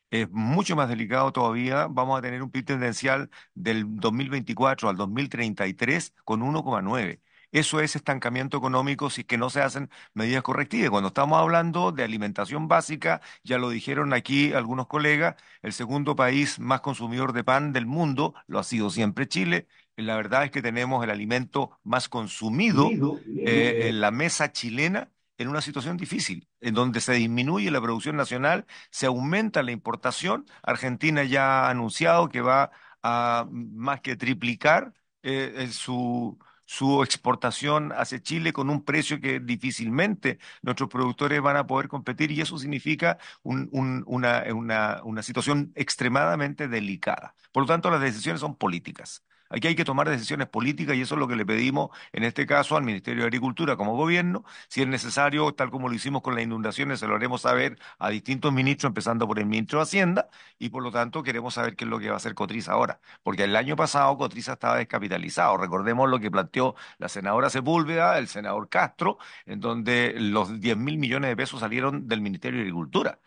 B: es mucho más delicado todavía. Vamos a tener un PIB tendencial del 2024 al 2033 con 1,9. Eso es estancamiento económico si es que no se hacen medidas correctivas. Cuando estamos hablando de alimentación básica, ya lo dijeron aquí algunos colegas, el segundo país más consumidor de pan del mundo, lo ha sido siempre Chile, la verdad es que tenemos el alimento más consumido eh, eh, en la mesa chilena en una situación difícil, en donde se disminuye la producción nacional, se aumenta la importación. Argentina ya ha anunciado que va a más que triplicar eh, su, su exportación hacia Chile con un precio que difícilmente nuestros productores van a poder competir y eso significa una, una situación extremadamente delicada. Por lo tanto, las decisiones son políticas. Aquí hay que tomar decisiones políticas y eso es lo que le pedimos, en este caso, al Ministerio de Agricultura como gobierno. Si es necesario, tal como lo hicimos con las inundaciones, se lo haremos saber a distintos ministros, empezando por el ministro de Hacienda, y por lo tanto queremos saber qué es lo que va a hacer Cotriza ahora, porque el año pasado Cotriza estaba descapitalizado. Recordemos lo que planteó la senadora Sepúlveda, el senador Castro, en donde los 10 mil millones de pesos salieron del Ministerio de Agricultura.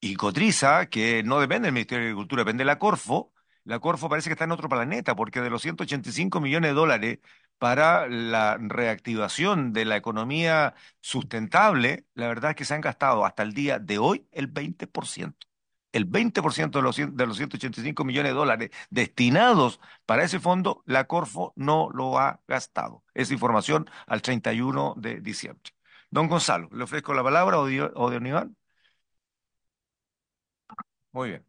B: Y Cotriza, que no depende del Ministerio de Agricultura, depende de la Corfo, la Corfo parece que está en otro planeta, porque de los 185 millones de dólares para la reactivación de la economía sustentable, la verdad es que se han gastado hasta el día de hoy el 20%. El 20% de los, 185 millones de dólares destinados para ese fondo, la Corfo no lo ha gastado. Esa información al 31 de diciembre. Don Gonzalo, le ofrezco la palabra o de, Iván. Muy bien.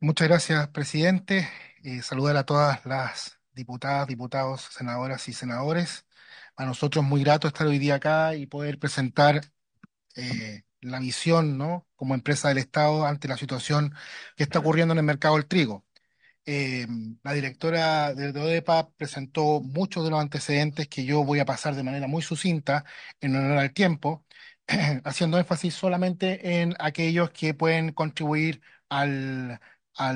A: Muchas gracias, presidente. Eh, saludar a todas las diputadas, diputados, senadoras y senadores. A nosotros muy grato estar hoy día acá y poder presentar eh, la visión, ¿no? Como empresa del Estado ante la situación que está ocurriendo en el mercado del trigo. Eh, la directora de DODEPA presentó muchos de los antecedentes que yo voy a pasar de manera muy sucinta en honor al tiempo, haciendo énfasis solamente en aquellos que pueden contribuir al a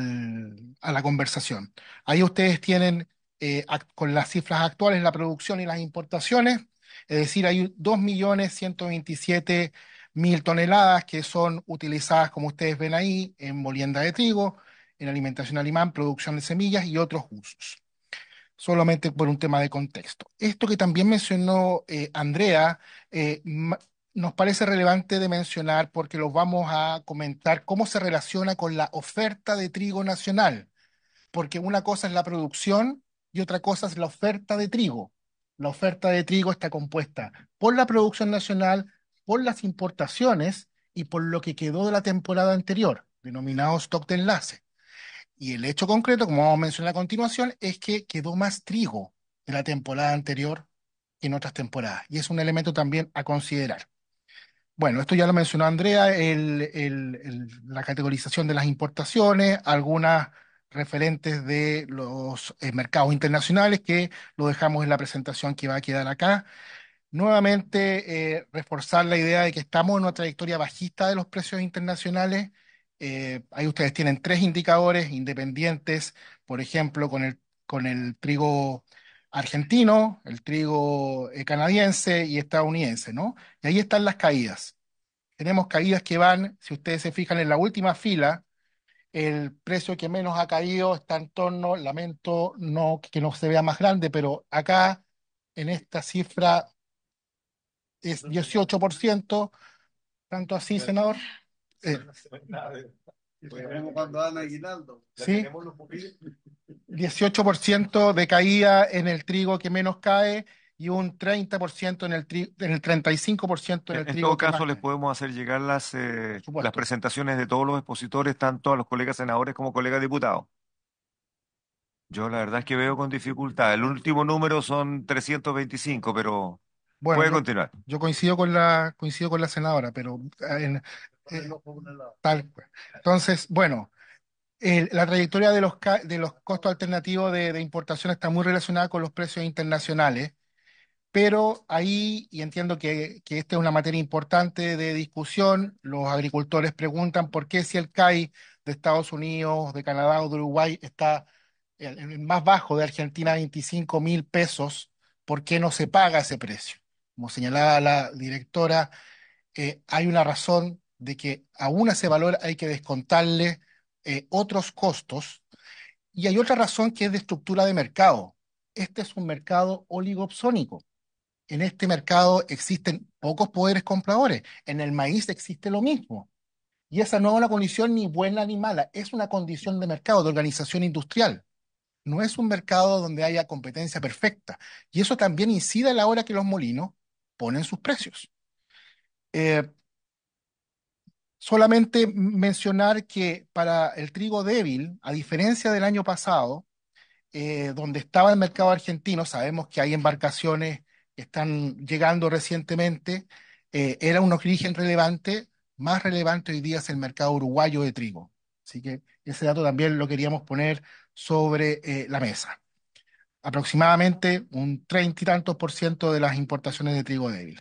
A: la conversación. Ahí ustedes tienen eh, con las cifras actuales la producción y las importaciones, es decir, hay 2.127.000 toneladas que son utilizadas, como ustedes ven ahí, en molienda de trigo, en alimentación animal, producción de semillas y otros usos. Solamente por un tema de contexto. Esto que también mencionó eh, Andrea, eh, nos parece relevante de mencionar porque los vamos a comentar cómo se relaciona con la oferta de trigo nacional, porque una cosa es la producción y otra cosa es la oferta de trigo. La oferta de trigo está compuesta por la producción nacional, por las importaciones y por lo que quedó de la temporada anterior, denominado stock de enlace. Y el hecho concreto, como vamos a mencionar a continuación, es que quedó más trigo de la temporada anterior que en otras temporadas. Y es un elemento también a considerar. Bueno, esto ya lo mencionó Andrea, la categorización de las importaciones, algunas referentes de los eh, mercados internacionales que lo dejamos en la presentación que va a quedar acá. Nuevamente, eh, reforzar la idea de que estamos en una trayectoria bajista de los precios internacionales. Eh, ahí ustedes tienen tres indicadores independientes, por ejemplo, con el, con el trigo argentino, el trigo eh, canadiense y estadounidense, ¿no? Y ahí están las caídas. Tenemos caídas que van, si ustedes se fijan en la última fila, el precio que menos ha caído está en torno, lamento no, que no se vea más grande, pero acá en esta cifra es 18%, tanto así, senador.
B: Eh,
F: pues, cuando
A: 18% de caída en el trigo que menos cae y un 30% en el, en el 35% en el en trigo. En todo caso,
B: les podemos hacer llegar las, eh, las presentaciones de todos los expositores, tanto a los colegas senadores como colegas diputados. Yo la verdad es que veo con dificultad. El último número son 325, pero
A: puede continuar. Yo coincido con la coincido con la senadora, pero en, tal Entonces, bueno, la trayectoria de los, de los costos alternativos de, importación está muy relacionada con los precios internacionales, pero ahí, y entiendo que, esta es una materia importante de discusión, los agricultores preguntan por qué si el CAI de Estados Unidos, de Canadá o de Uruguay está en el más bajo de Argentina, 25 mil pesos, ¿por qué no se paga ese precio? Como señalaba la directora, eh, hay una razón de que aún una ese valor hay que descontarle eh, otros costos. Y hay otra razón que es de estructura de mercado. Este es un mercado oligopsónico. En este mercado existen pocos poderes compradores. En el maíz existe lo mismo. Y esa no es una condición ni buena ni mala, es una condición de mercado, de organización industrial. No es un mercado donde haya competencia perfecta. Y eso también incide a la hora que los molinos ponen sus precios. Eh, Solamente mencionar que para el trigo débil, a diferencia del año pasado, eh, donde estaba el mercado argentino, sabemos que hay embarcaciones que están llegando recientemente, eh, era un origen relevante, más relevante hoy día es el mercado uruguayo de trigo. Así que ese dato también lo queríamos poner sobre eh, la mesa. Aproximadamente un treinta y tantos por ciento de las importaciones de trigo débil.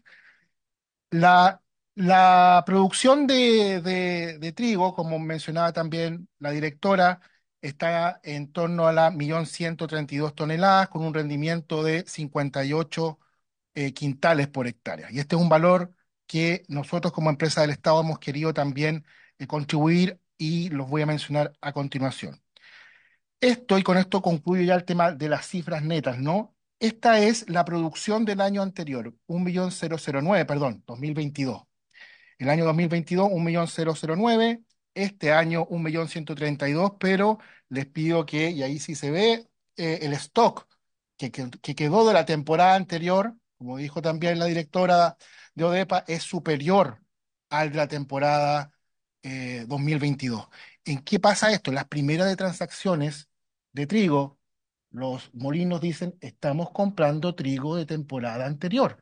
A: La la producción de, trigo, como mencionaba también la directora, está en torno a la dos toneladas con un rendimiento de 58 ocho eh, quintales por hectárea. Y este es un valor que nosotros como empresa del Estado hemos querido también eh, contribuir y los voy a mencionar a continuación. Esto, y con esto concluyo ya el tema de las cifras netas, ¿no? Esta es la producción del año anterior, 1.009, perdón, 2022. El año 2022, nueve, Este año, dos, Pero les pido que, y ahí sí se ve, eh, el stock que, quedó de la temporada anterior, como dijo también la directora de ODEPA, es superior al de la temporada 2022. Eh, ¿En qué pasa esto? Las primeras de transacciones de trigo, los molinos dicen, estamos comprando trigo de temporada anterior.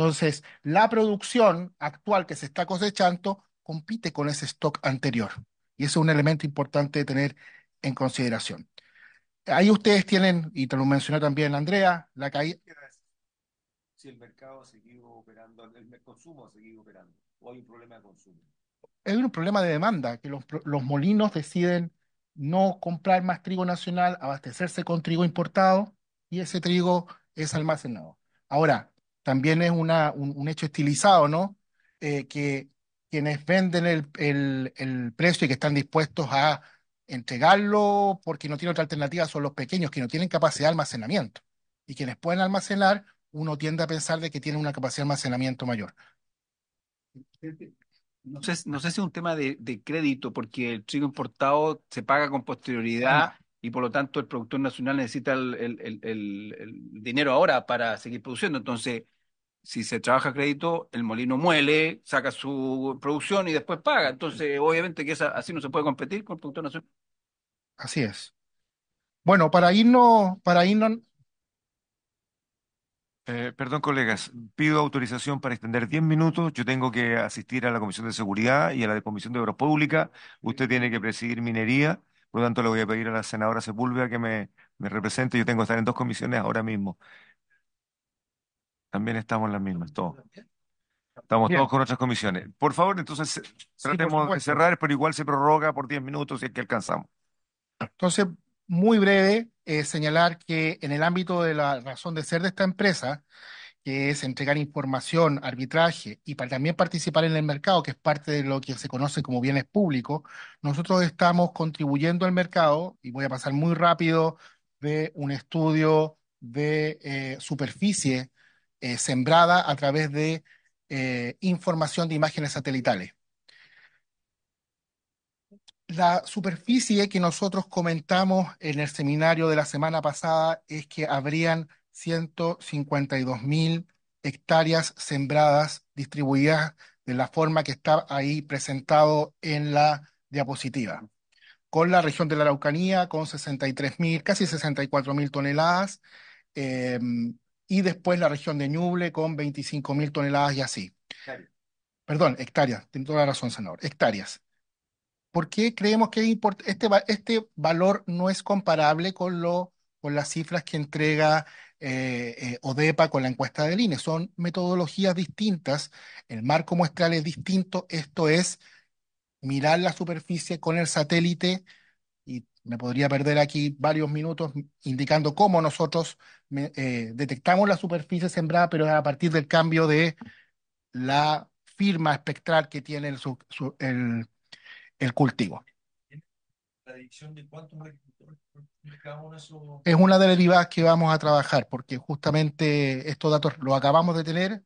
A: Entonces, la producción actual que se está cosechando compite con ese stock anterior. Y eso es un elemento importante de tener en consideración. Ahí ustedes tienen, y te lo mencionó también Andrea, la caída.
B: Si el mercado seguido operando, el consumo seguido operando, o hay un problema de consumo.
A: Hay un problema de demanda, que los, los molinos deciden no comprar más trigo nacional, abastecerse con trigo importado, y ese trigo es almacenado. Ahora, también es una, un, hecho estilizado, ¿no? Eh, que quienes venden el, precio y que están dispuestos a entregarlo porque no tienen otra alternativa son los pequeños que no tienen capacidad de almacenamiento. Y quienes pueden almacenar, uno tiende a pensar de que tienen una capacidad de almacenamiento mayor.
O: No sé, no sé si es un tema de, crédito, porque el trigo importado se paga con posterioridad y por lo tanto el productor nacional necesita el, dinero ahora para seguir produciendo. Entonces, si se trabaja crédito, el molino muele, saca su producción y después paga. Entonces, obviamente que esa, así no se puede
A: competir con el productor nacional. Así es. Bueno, para irnos, para irnos.
B: Eh, perdón, colegas, pido autorización para extender 10 minutos. Yo tengo que asistir a la Comisión de Seguridad y a la de Comisión de Obras pública Usted tiene que presidir minería. Por lo tanto, le voy a pedir a la senadora Sepúlveda que me, represente. Yo tengo que estar en dos comisiones ahora mismo. También estamos en las mismas, todos. Estamos todos con otras comisiones. Por favor, entonces tratemos de cerrar, pero igual se prorroga por 10 minutos si es que alcanzamos.
A: Entonces, muy breve, eh, señalar que en el ámbito de la razón de ser de esta empresa, que es entregar información, arbitraje y para también participar en el mercado, que es parte de lo que se conoce como bienes públicos, nosotros estamos contribuyendo al mercado, y voy a pasar muy rápido de un estudio de eh, superficie eh, sembrada a través de eh, información de imágenes satelitales. La superficie que nosotros comentamos en el seminario de la semana pasada es que habrían 152 mil hectáreas sembradas distribuidas de la forma que está ahí presentado en la diapositiva. Con la región de la Araucanía, con mil, casi mil toneladas, eh, y después la región de Ñuble con mil toneladas y así. Perdón, hectáreas, tiene toda la razón, senador, hectáreas. ¿Por qué creemos que este, este valor no es comparable con, lo, con las cifras que entrega eh, eh, ODEPA con la encuesta del INE. Son metodologías distintas, el marco muestral es distinto, esto es mirar la superficie con el satélite y me podría perder aquí varios minutos indicando cómo nosotros eh, detectamos la superficie sembrada, pero a partir del cambio de la firma espectral que tiene el, el, cultivo.
M: La de cuántos es una
A: de derivadas que vamos a trabajar, porque justamente estos datos los acabamos de tener,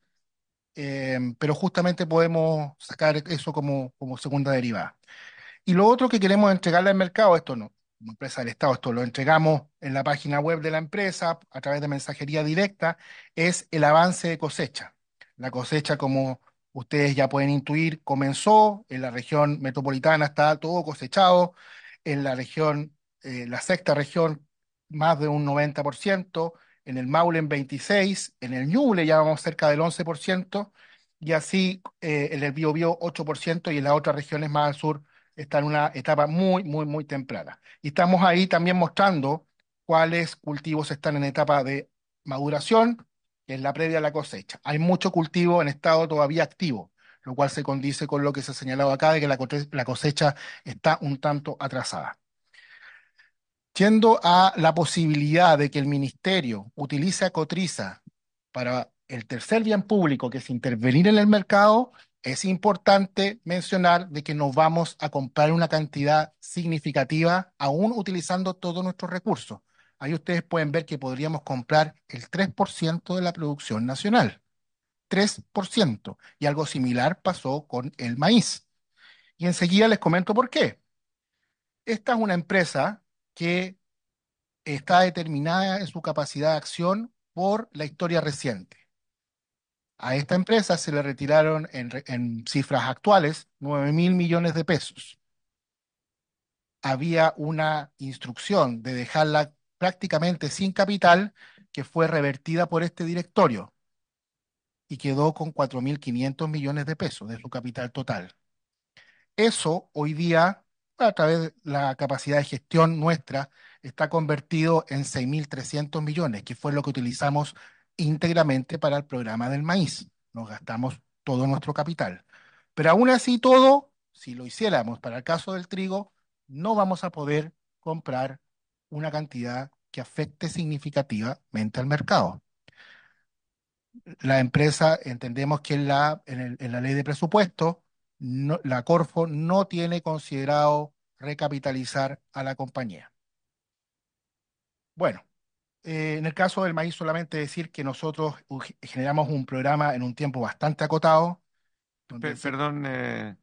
A: eh, pero justamente podemos sacar eso como, segunda derivada. Y lo otro que queremos entregarle al mercado, esto no, una empresa del Estado, esto lo entregamos en la página web de la empresa a través de mensajería directa, es el avance de cosecha. La cosecha, como ustedes ya pueden intuir, comenzó en la región metropolitana, está todo cosechado, en la región eh, la sexta región más de un 90%, en el Maule en 26%, en el Ñuble ya vamos cerca del 11%, y así eh, en el Biobío 8% y en las otras regiones más al sur está en una etapa muy, muy, muy temprana. Y estamos ahí también mostrando cuáles cultivos están en etapa de maduración, en la previa a la cosecha. Hay mucho cultivo en estado todavía activo, lo cual se condice con lo que se ha señalado acá de que la cosecha está un tanto atrasada. Yendo a la posibilidad de que el ministerio utilice a Cotriza para el tercer bien público, que es intervenir en el mercado, es importante mencionar de que nos vamos a comprar una cantidad significativa, aún utilizando todos nuestros recursos. Ahí ustedes pueden ver que podríamos comprar el 3% de la producción nacional. 3%. Y algo similar pasó con el maíz. Y enseguida les comento por qué. Esta es una empresa que está determinada en su capacidad de acción por la historia reciente. A esta empresa se le retiraron en, cifras actuales 9 mil millones de pesos. Había una instrucción de dejarla prácticamente sin capital que fue revertida por este directorio y quedó con 4.500 millones de pesos de su capital total. Eso hoy día a través de la capacidad de gestión nuestra, está convertido en 6.300 millones, que fue lo que utilizamos íntegramente para el programa del maíz. Nos gastamos todo nuestro capital. Pero aún así todo, si lo hiciéramos para el caso del trigo, no vamos a poder comprar una cantidad que afecte significativamente al mercado. La empresa, entendemos que en la, en la ley de presupuesto no, la Corfo no tiene considerado recapitalizar a la compañía. Bueno, eh, en el caso del maíz solamente decir que nosotros generamos un programa en un tiempo bastante acotado.
B: Perdón, eh,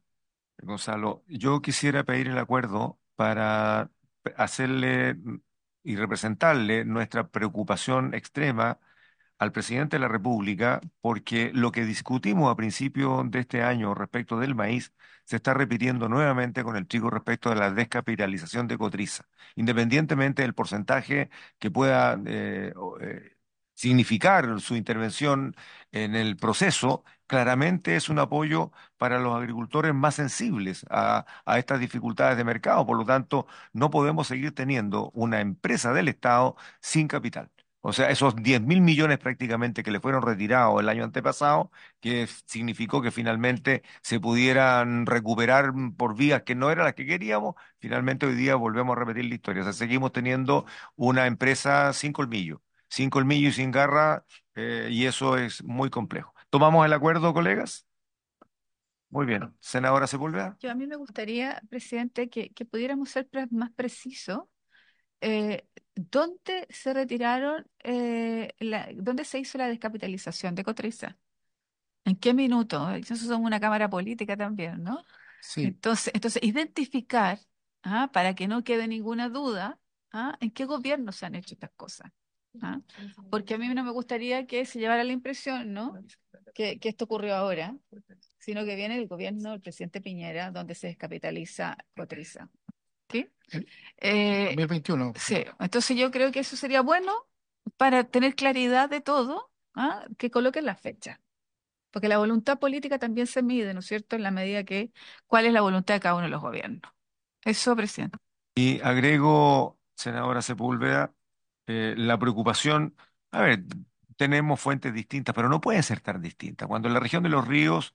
B: Gonzalo, yo quisiera pedir el acuerdo para hacerle mm, y representarle nuestra preocupación extrema al presidente de la República porque lo que discutimos a principio de este año respecto del maíz se está repitiendo nuevamente con el trigo respecto de la descapitalización de Cotriza, independientemente del porcentaje que pueda eh, eh, significar su intervención en el proceso, claramente es un apoyo para los agricultores más sensibles a, estas dificultades de mercado. Por lo tanto, no podemos seguir teniendo una empresa del Estado sin capital. O sea, esos 10 mil millones prácticamente que le fueron retirados el año antepasado, que significó que finalmente se pudieran recuperar por vías que no eran las que queríamos, finalmente hoy día volvemos a repetir la historia. O sea, seguimos teniendo una empresa sin colmillo, sin colmillo y sin garra, eh, y eso es muy complejo. ¿Tomamos el acuerdo, colegas? Muy bien. Senadora Sepúlveda.
D: Yo a mí me gustaría, presidente, que, pudiéramos ser más precisos eh, ¿Dónde se retiraron, eh, dónde se hizo la descapitalización de Cotriza? ¿En qué minuto? Eso son una cámara política también, ¿no? Entonces, entonces identificar, ¿ah? para que no quede ninguna duda, ¿ah? en qué gobierno se han hecho estas cosas. ¿Ah? Porque a mí no me gustaría que se llevara la impresión, ¿no? Que, que esto ocurrió ahora, sino que viene el gobierno del presidente Piñera, donde se descapitaliza Cotriza. Eh, ¿sí? 2021. entonces yo creo que eso sería bueno para tener claridad de todo, ¿ah? que coloquen la fecha. Porque la voluntad política también se mide, ¿no es cierto?, en la medida que cuál es la voluntad de cada uno de los gobiernos. Eso, presidente.
B: Y agrego, senadora Sepúlveda, eh, la preocupación, a ver, tenemos fuentes distintas, pero no pueden ser tan distintas. Cuando en la región de los ríos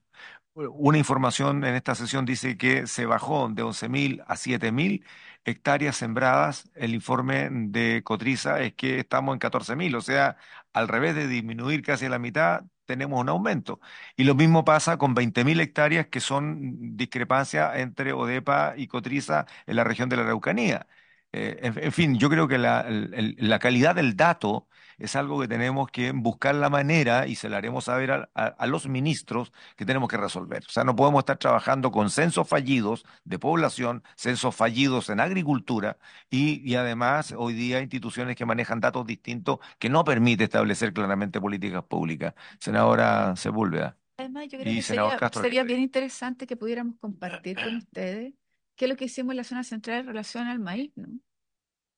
B: una información en esta sesión dice que se bajó de 11.000 a 7.000 hectáreas sembradas. El informe de Cotriza es que estamos en 14.000, o sea, al revés de disminuir casi a la mitad, tenemos un aumento. Y lo mismo pasa con 20.000 hectáreas que son discrepancia entre ODEPA y Cotriza en la región de la Araucanía. Eh, en, fin, yo creo que la calidad del dato es algo que tenemos que buscar la manera y se la haremos saber a, los ministros que tenemos que resolver. O sea, no podemos estar trabajando con censos fallidos de población, censos fallidos en agricultura y, además hoy día instituciones que manejan datos distintos que no permite establecer claramente políticas públicas. Senadora Sepúlveda.
D: Además, yo creo que sería, bien interesante que pudiéramos compartir con ustedes qué es lo que hicimos en la zona central en relación al maíz,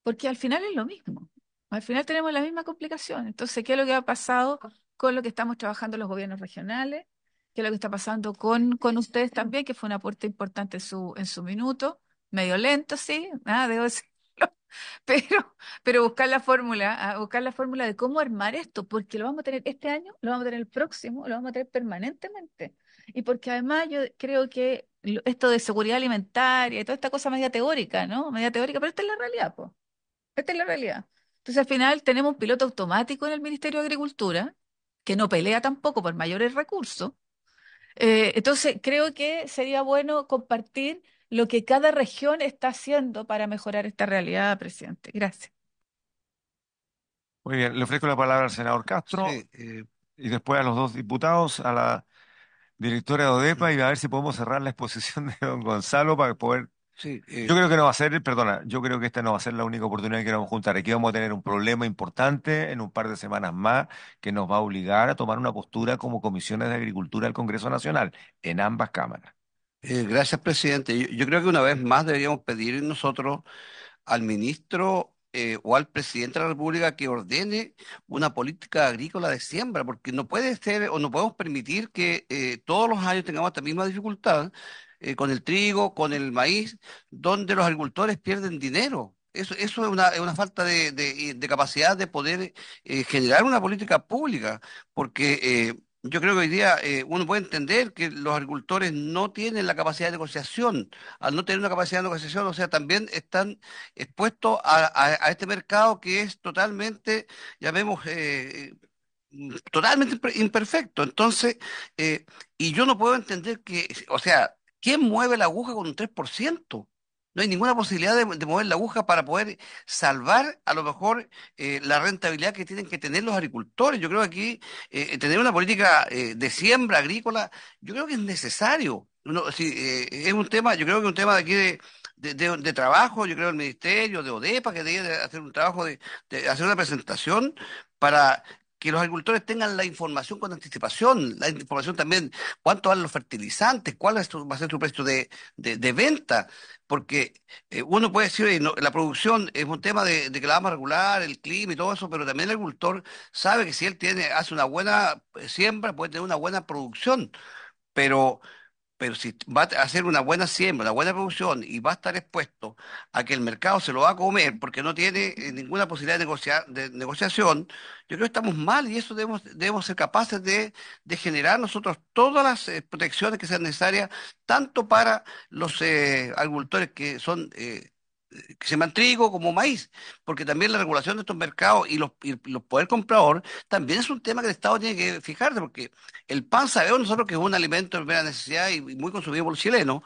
D: Porque al final es lo mismo. Al final tenemos la misma complicación. Entonces, ¿qué es lo que ha pasado con lo que estamos trabajando los gobiernos regionales? ¿Qué es lo que está pasando con, ustedes también? Que fue un aporte importante en su, en su minuto. Medio lento, sí, nada, debo decirlo. Pero, pero buscar la fórmula, ah, buscar la fórmula de cómo armar esto, porque lo vamos a tener este año, lo vamos a tener el próximo, lo vamos a tener permanentemente. Y porque además yo creo que esto de seguridad alimentaria y toda esta cosa media teórica, ¿no? Media teórica, pero esta es la realidad, pues. Esta es la realidad. Entonces, al final tenemos un piloto automático en el Ministerio de Agricultura, que no pelea tampoco por mayores recursos. Eh, entonces, creo que sería bueno compartir lo que cada región está haciendo para mejorar esta realidad, presidente. Gracias.
J: Muy bien, le
B: ofrezco la palabra al senador Castro eh, y después a los dos diputados, a la directora de ODEPA, y a ver si podemos cerrar la exposición de don Gonzalo para poder
F: eh,
J: yo creo que
B: no va a ser, perdona, yo creo que esta no va a ser la única oportunidad que vamos a juntar. Aquí vamos a tener un problema importante en un par de semanas más que nos va a obligar a tomar una postura como comisiones de agricultura del Congreso Nacional
F: en ambas cámaras. Eh, gracias, presidente. Yo, creo que una vez más deberíamos pedir nosotros al ministro eh, o al presidente de la República que ordene una política agrícola de siembra, porque no puede ser o no podemos permitir que todos los años tengamos esta misma dificultad eh, con el trigo, con el maíz, donde los agricultores pierden dinero. Eso, eso es, una, falta de, capacidad de poder eh, generar una política pública, porque eh, yo creo que hoy día uno puede entender que los agricultores no tienen la capacidad de negociación. Al no tener una capacidad de negociación, o sea, también están expuestos a, este mercado que es totalmente, llamemos, eh, totalmente imperfecto. Entonces, y yo no puedo entender que, o sea, ¿Quién mueve la aguja con un 3%? No hay ninguna posibilidad de, mover la aguja para poder salvar a lo mejor eh, la rentabilidad que tienen que tener los agricultores. Yo creo que aquí eh, tener una política eh, de siembra agrícola, yo creo que es necesario. si, es un tema, yo creo que es un tema de aquí de, trabajo, yo creo, el ministerio, de ODEPA, que debe hacer un trabajo de hacer una presentación para que los agricultores tengan la información con anticipación, la información también, cuánto van los fertilizantes, cuál va a ser su precio de, de, venta, porque eh, uno puede decir, la producción es un tema de, de, que la vamos a regular, el clima y todo eso, pero también el agricultor sabe que si él tiene, hace una buena eh, siembra, puede tener una buena producción, pero pero si va a hacer una buena siembra, una buena producción y va a estar expuesto a que el mercado se lo va a comer porque no tiene eh, ninguna posibilidad de, negociación, yo creo que estamos mal y eso debemos, debemos ser capaces de, generar nosotros todas las eh, protecciones que sean necesarias, tanto para los eh, agricultores que son... Eh, que se trigo como maíz, porque también la regulación de estos mercados y los, y los poder comprador también es un tema que el Estado tiene que fijarse, porque el pan sabemos nosotros que es un alimento de primera necesidad y muy consumido por los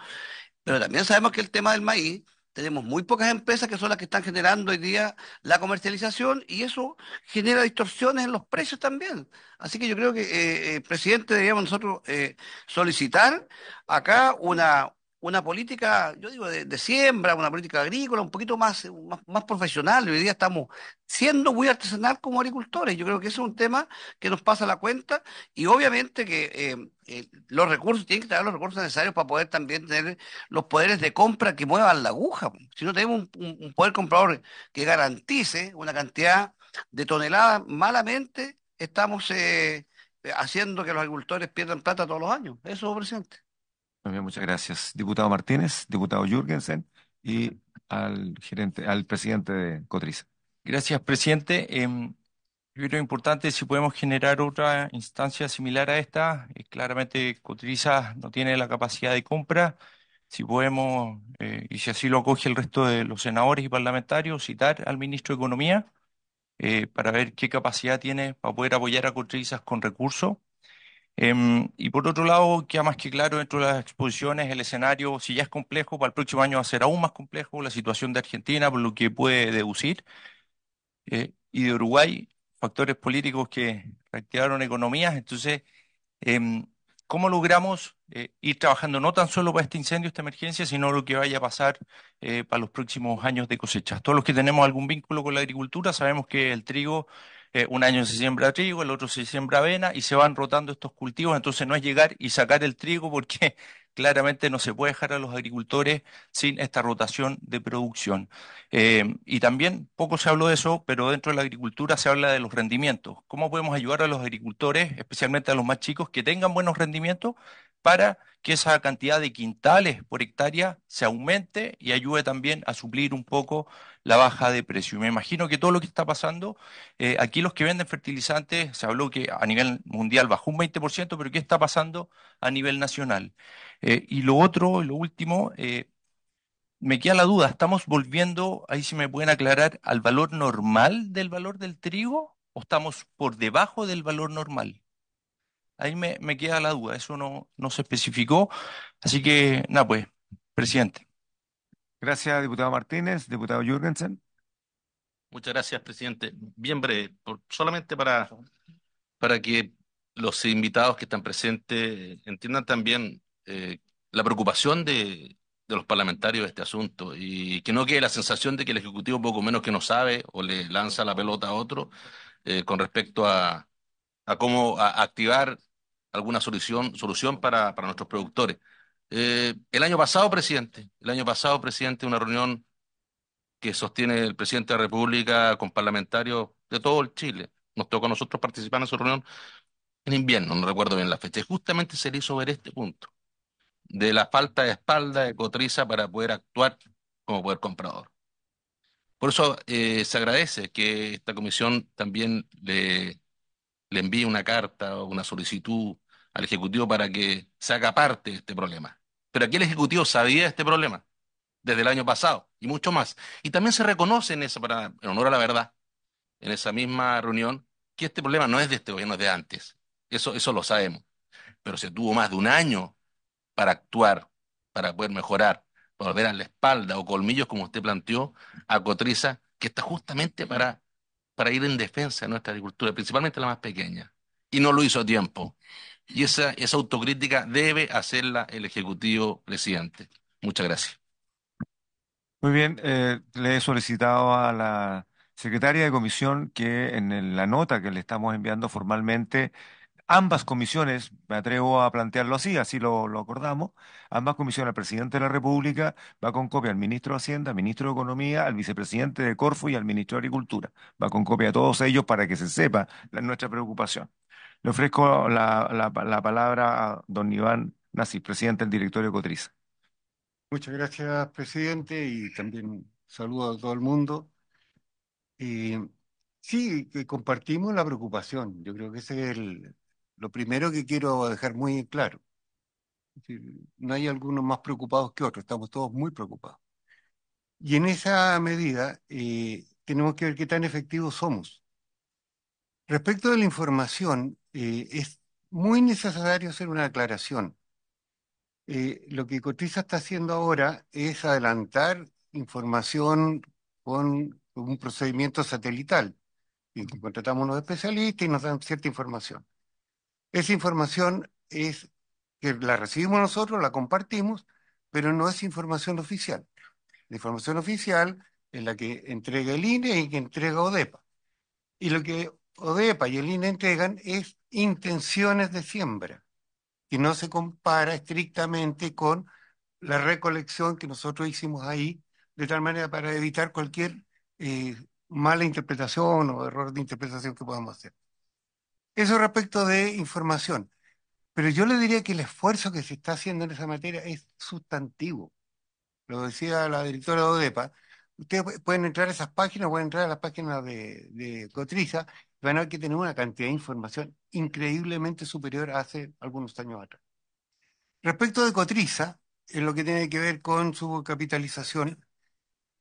F: pero también sabemos que el tema del maíz, tenemos muy pocas empresas que son las que están generando hoy día la comercialización y eso genera distorsiones en los precios también. Así que yo creo que, eh, eh presidente, debíamos nosotros eh, solicitar acá una, una política, yo digo, de, siembra, una política agrícola, un poquito más, más, profesional. Hoy día estamos siendo muy artesanal como agricultores. Yo creo que ese es un tema que nos pasa la cuenta y obviamente que eh, eh, los recursos, tienen que tener los recursos necesarios para poder también tener los poderes de compra que muevan la aguja. Si no tenemos un, poder comprador que garantice una cantidad de toneladas, malamente estamos eh, haciendo que los agricultores pierdan plata todos los años. Eso, presidente
B: muchas gracias. Diputado Martínez, diputado Jürgensen y
M: al gerente,
B: al presidente de Cotriza.
M: Gracias, presidente. Em, yo creo importante si podemos generar otra instancia similar a esta. Eh, claramente Cotriza no tiene la capacidad de compra. Si podemos, eh, y si así lo acoge el resto de los senadores y parlamentarios, citar al ministro de Economía eh, para ver qué capacidad tiene para poder apoyar a Cotrizas con recursos Em, y por otro lado, queda más que claro dentro de las exposiciones, el escenario, si ya es complejo, para el próximo año va a ser aún más complejo la situación de Argentina, por lo que puede deducir, eh, y de Uruguay, factores políticos que reactivaron economías. Entonces, em, ¿cómo logramos eh, ir trabajando no tan solo para este incendio, esta emergencia, sino lo que vaya a pasar eh, para los próximos años de cosechas? Todos los que tenemos algún vínculo con la agricultura sabemos que el trigo eh, un año se siembra trigo, el otro se siembra avena y se van rotando estos cultivos, entonces no es llegar y sacar el trigo porque claramente no se puede dejar a los agricultores sin esta rotación de producción. Em, y también poco se habló de eso, pero dentro de la agricultura se habla de los rendimientos. ¿Cómo podemos ayudar a los agricultores, especialmente a los más chicos, que tengan buenos rendimientos para que esa cantidad de quintales por hectárea se aumente y ayude también a suplir un poco la baja de precio. me imagino que todo lo que está pasando, eh, aquí los que venden fertilizantes, se habló que a nivel mundial bajó un 20%, pero ¿qué está pasando a nivel nacional? Eh, y lo otro, lo último, eh, me queda la duda, ¿estamos volviendo, ahí si me pueden aclarar, al valor normal del valor del trigo o estamos por debajo del valor normal? Ahí me, queda la duda, eso no, no se especificó. Así que, nada, pues, presidente. Gracias, diputado
B: Martínez. Diputado Jürgensen.
H: Muchas gracias, presidente. Bien breve, solamente para, para que los invitados que están presentes entiendan también eh, la preocupación de, los parlamentarios de este asunto y que no quede la sensación de que el Ejecutivo poco menos que no sabe o le lanza la pelota a otro eh, con respecto a, a cómo activar alguna solución, solución para, nuestros productores. Eh, el año pasado, presidente, el año pasado, presidente, una reunión que sostiene el presidente de la República con parlamentarios de todo el Chile. Nos tocó a nosotros participar en esa reunión en invierno, no recuerdo bien la fecha. Y justamente se le hizo ver este punto de la falta de espalda de Cotriza para poder actuar como poder comprador. Por eso eh, se agradece que esta comisión también le le envíe una carta o una solicitud al Ejecutivo para que se haga parte de este problema. Pero aquí el Ejecutivo sabía de este problema desde el año pasado y mucho más. Y también se reconoce en, esa, para, honor a la verdad, en esa misma reunión, que este problema no es de este gobierno, es de antes. Eso, eso lo sabemos. Pero se tuvo más de un año para actuar, para poder mejorar, para volver a la espalda o colmillos, como usted planteó, a Cotriza, que está justamente para para ir en defensa de nuestra agricultura, principalmente la más pequeña, y no lo hizo a tiempo. Y esa, autocrítica debe hacerla el Ejecutivo Presidente. Muchas gracias. Muy bien,
B: eh, le he solicitado a la secretaria de comisión que en la nota que le estamos enviando formalmente ambas comisiones, me atrevo a plantearlo así, así lo, acordamos, ambas comisiones, el presidente de la República va con copia al ministro de Hacienda, al ministro de Economía, al vicepresidente de Corfo y al ministro de Agricultura. Va con copia a todos ellos para que se sepa nuestra preocupación. Le ofrezco la, palabra a don Iván nazis presidente del directorio Cotriza. Muchas gracias, presidente, y también
I: saludo a todo el mundo. Y eh, sí, compartimos la preocupación. Yo creo que ese es el, lo primero que quiero dejar muy claro, no hay algunos más preocupados que otros, estamos todos muy preocupados. Y en esa medida eh, tenemos que ver qué tan efectivos somos. Respecto de la información, eh, es muy necesario hacer una aclaración. Eh, lo que Cotiza está haciendo ahora es adelantar información con un procedimiento satelital. Y contratamos unos especialistas y nos dan cierta información. Esa información es que la recibimos nosotros, la compartimos, pero no es información oficial. La información oficial es la que entrega el INE y que entrega ODEPA. Y lo que ODEPA y el INE entregan es intenciones de siembra, que no se compara estrictamente con la recolección que nosotros hicimos ahí, de tal manera para evitar cualquier eh, mala interpretación o error de interpretación que podamos hacer. Eso respecto de información. Pero yo le diría que el esfuerzo que se está haciendo en esa materia es sustantivo. Lo decía la directora de ODEPA. Ustedes pueden entrar a esas páginas, pueden entrar a las páginas de, Cotriza, y van a ver que tenemos una cantidad de información increíblemente superior a hace algunos años atrás. Respecto de Cotriza, en lo que tiene que ver con su capitalización,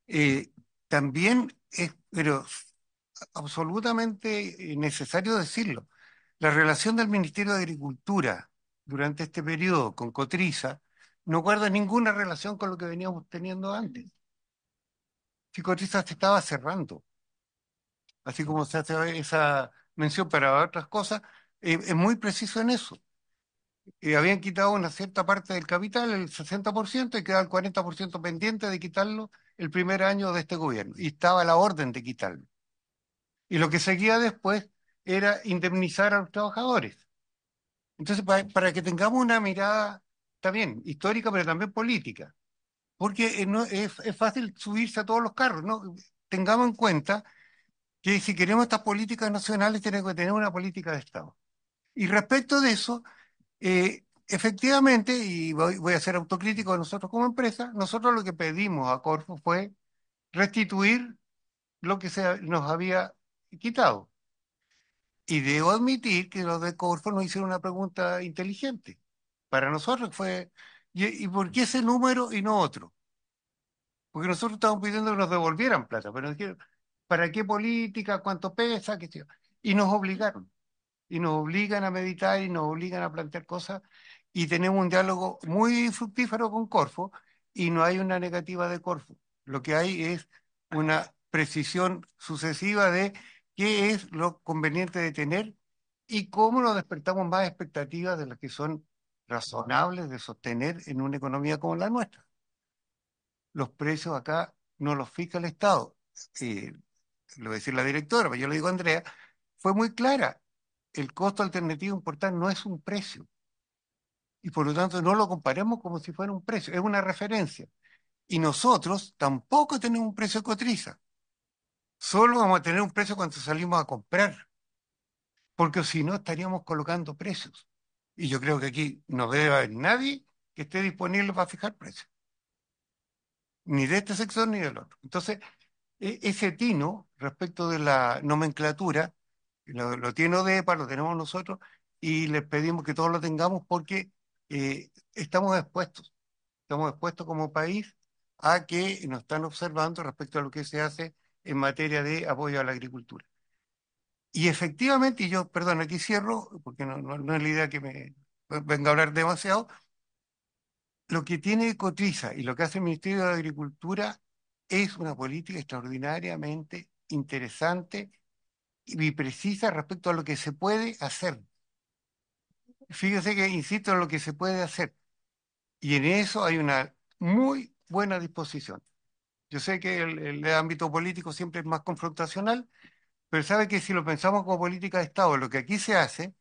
I: eh, también es, pero absolutamente eh, necesario decirlo, la relación del Ministerio de Agricultura durante este periodo con Cotriza no guarda ninguna relación con lo que veníamos teniendo antes. Si Cotriza se estaba cerrando, así como se hace esa mención para otras cosas, eh, es muy preciso en eso. Eh, habían quitado una cierta parte del capital, el 60%, y quedaba el 40% pendiente de quitarlo el primer año de este gobierno. Y estaba la orden de quitarlo. Y lo que seguía después era indemnizar a los trabajadores. Entonces, para, que tengamos una mirada también histórica, pero también política, porque eh, es, fácil subirse a todos los carros. ¿no? Tengamos en cuenta que si queremos estas políticas nacionales, tenemos que tener una política de Estado. Y respecto de eso, eh, efectivamente, y voy, voy, a ser autocrítico de nosotros como empresa, nosotros lo que pedimos a Corfo fue restituir lo que se nos había quitado. Y debo admitir que los de Corfo nos hicieron una pregunta inteligente. Para nosotros fue, ¿y, por qué ese número y no otro? Porque nosotros estábamos pidiendo que nos devolvieran plata, pero nos dijeron, ¿para qué política? ¿Cuánto pesa? y nos obligaron. Y nos obligan a meditar y nos obligan a plantear cosas. Y tenemos un diálogo muy fructífero con Corfo y no hay una negativa de Corfo. Lo que hay es una precisión sucesiva de qué es lo conveniente de tener y cómo nos despertamos más expectativas de las que son razonables de sostener en una economía como la nuestra. Los precios acá no los fija el Estado. Eh, lo voy a decir la directora, pero yo le digo a Andrea, fue muy clara. El costo alternativo importante no es un precio. Y por lo tanto no lo comparemos como si fuera un precio, es una referencia. Y nosotros tampoco tenemos un precio cotriza. Solo vamos a tener un precio cuando salimos a comprar, porque si no estaríamos colocando precios. Y yo creo que aquí no debe haber nadie que esté disponible para fijar precios, ni de este sector ni del otro. Entonces, e, ese tino respecto de la nomenclatura, lo, tiene ODEPA, lo tenemos nosotros, y les pedimos que todos lo tengamos porque eh, estamos expuestos, estamos expuestos como país a que nos están observando respecto a lo que se hace en materia de apoyo a la agricultura. Y efectivamente, y yo, perdón, aquí cierro, porque no, es la idea que me venga a hablar demasiado, lo que tiene Cotriza y lo que hace el Ministerio de Agricultura es una política extraordinariamente interesante y precisa respecto a lo que se puede hacer. Fíjese que insisto en lo que se puede hacer. Y en eso hay una muy buena disposición. Yo sé que el, ámbito político siempre es más confrontacional, pero sabe que si lo pensamos como política de Estado, lo que aquí se hace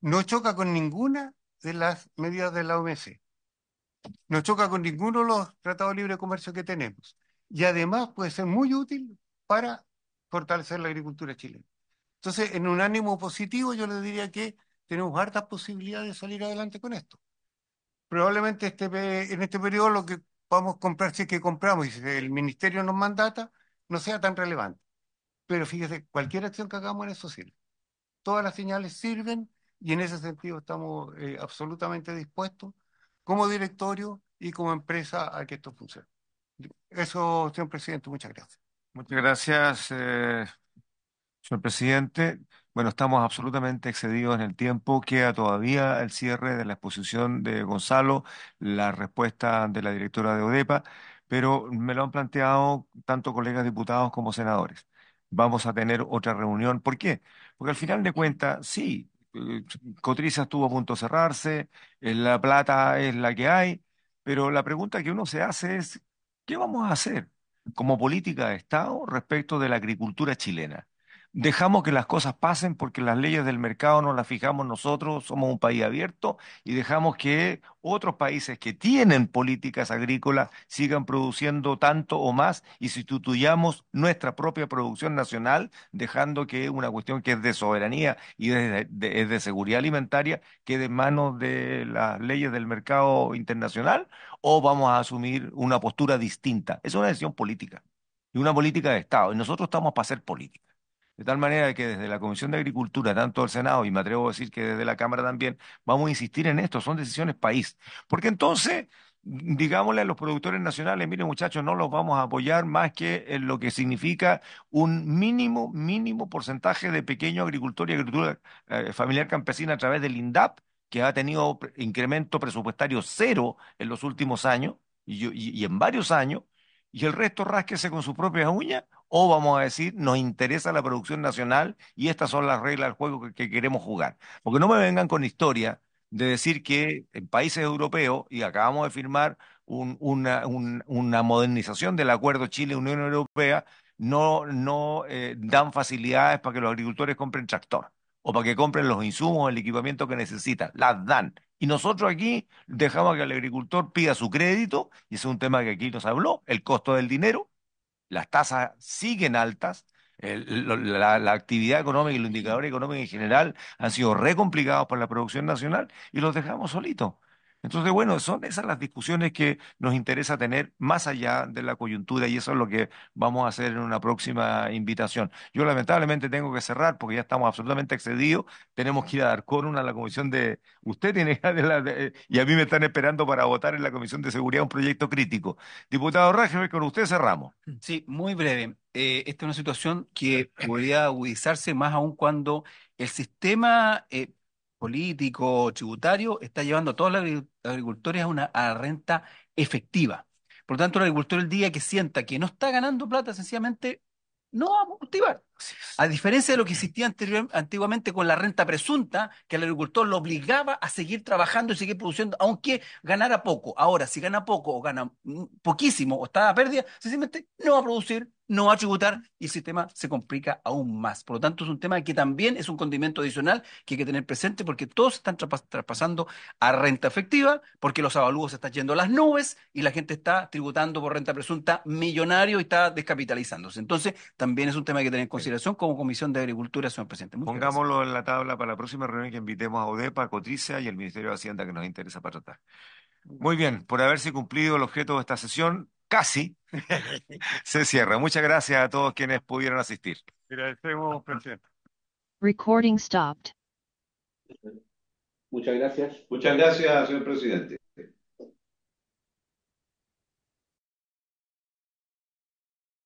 I: no choca con ninguna de las medidas de la OMC. No choca con ninguno de los tratados de libre comercio que tenemos. Y además puede ser muy útil para fortalecer la agricultura chilena. Entonces, en un ánimo positivo, yo le diría que tenemos hartas posibilidades de salir adelante con esto. Probablemente este, en este periodo lo que podamos comprar si es que compramos y si el ministerio nos mandata, no sea tan relevante. Pero fíjese, cualquier acción que hagamos en eso sirve. Todas las señales sirven y en ese sentido estamos eh, absolutamente dispuestos como directorio y como empresa a que esto funcione. Eso, señor presidente, muchas gracias.
B: Muchas gracias, eh, Señor presidente, bueno, estamos absolutamente excedidos en el tiempo. Queda todavía el cierre de la exposición de Gonzalo, la respuesta de la directora de ODEPA, pero me lo han planteado tanto colegas diputados como senadores. Vamos a tener otra reunión. ¿Por qué? Porque al final de cuentas, sí, eh, Cotriza estuvo a punto de cerrarse, eh, la plata es la que hay, pero la pregunta que uno se hace es, ¿qué vamos a hacer como política de Estado respecto de la agricultura chilena? dejamos que las cosas pasen porque las leyes del mercado no las fijamos nosotros, somos un país abierto y dejamos que otros países que tienen políticas agrícolas sigan produciendo tanto o más y sustituyamos nuestra propia producción nacional, dejando que una cuestión que es de soberanía y de, de, de seguridad alimentaria quede en manos de las leyes del mercado internacional, o vamos a asumir una postura distinta. Es una decisión política y una política de Estado, y nosotros estamos para hacer política. De tal manera que desde la Comisión de Agricultura, tanto el Senado, y me atrevo a decir que desde la Cámara también, vamos a insistir en esto, son decisiones país. Porque entonces, digámosle a los productores nacionales, miren muchachos, no los vamos a apoyar más que en lo que significa un mínimo, mínimo porcentaje de pequeño agricultor y agricultura eh, familiar campesina a través del INDAP, que ha tenido incremento presupuestario cero en los últimos años y, y en varios años, y el resto rásquese con sus propias uñas o vamos a decir, nos interesa la producción nacional y estas son las reglas del juego que, queremos jugar. Porque no me vengan con historia de decir que en países europeos, y acabamos de firmar una, modernización del acuerdo Chile-Unión Europea, no, no eh, dan facilidades para que los agricultores compren tractor o para que compren los insumos, el equipamiento que necesitan. Las dan. Y nosotros aquí dejamos que el agricultor pida su crédito, y es un tema que aquí nos habló, el costo del dinero, las tasas siguen altas, la, actividad económica y los indicadores económicos en general han sido re complicados para la producción nacional y los dejamos solitos. Entonces, bueno, son esas las discusiones que nos interesa tener más allá de la coyuntura y eso es lo que vamos a hacer en una próxima invitación. Yo lamentablemente tengo que cerrar porque ya estamos absolutamente excedidos. Tenemos que ir a dar con a la comisión de... Usted tiene y a mí me están esperando
O: para votar en la comisión de seguridad un proyecto crítico. Diputado Rajev, con usted cerramos. Sí, muy breve. Eh, esta es una situación que podría agudizarse más aún cuando el sistema eh, político, tributario, está llevando a todos los agricultores a una renta efectiva. Por lo tanto, el agricultor el día que sienta que no está ganando plata, sencillamente no va a cultivar. A diferencia de lo que existía antiguamente con la renta presunta, que el agricultor lo obligaba a seguir trabajando y seguir produciendo, aunque ganara poco. Ahora, si gana poco o gana mm, poquísimo o está a pérdida, simplemente no va a producir, no va a tributar y el sistema se complica aún más. Por lo tanto, es un tema que también es un condimento adicional que hay que tener presente porque todos están traspasando a renta efectiva, porque los avalúos están yendo a las nubes y la gente está tributando por renta presunta millonario y está descapitalizándose. Entonces, también es un tema que tener en consideración como Comisión de Agricultura, señor presidente. Pongámoslo
B: en la tabla para la próxima reunión que invitemos a ODEPA, Cotricia y el Ministerio de Hacienda que nos interesa para tratar. Muy bien, por haberse cumplido el objeto de esta sesión, casi se cierra. Muchas gracias a todos quienes pudieron asistir.
I: Agradecemos, presidente.
H: Muchas gracias. Muchas gracias, señor presidente.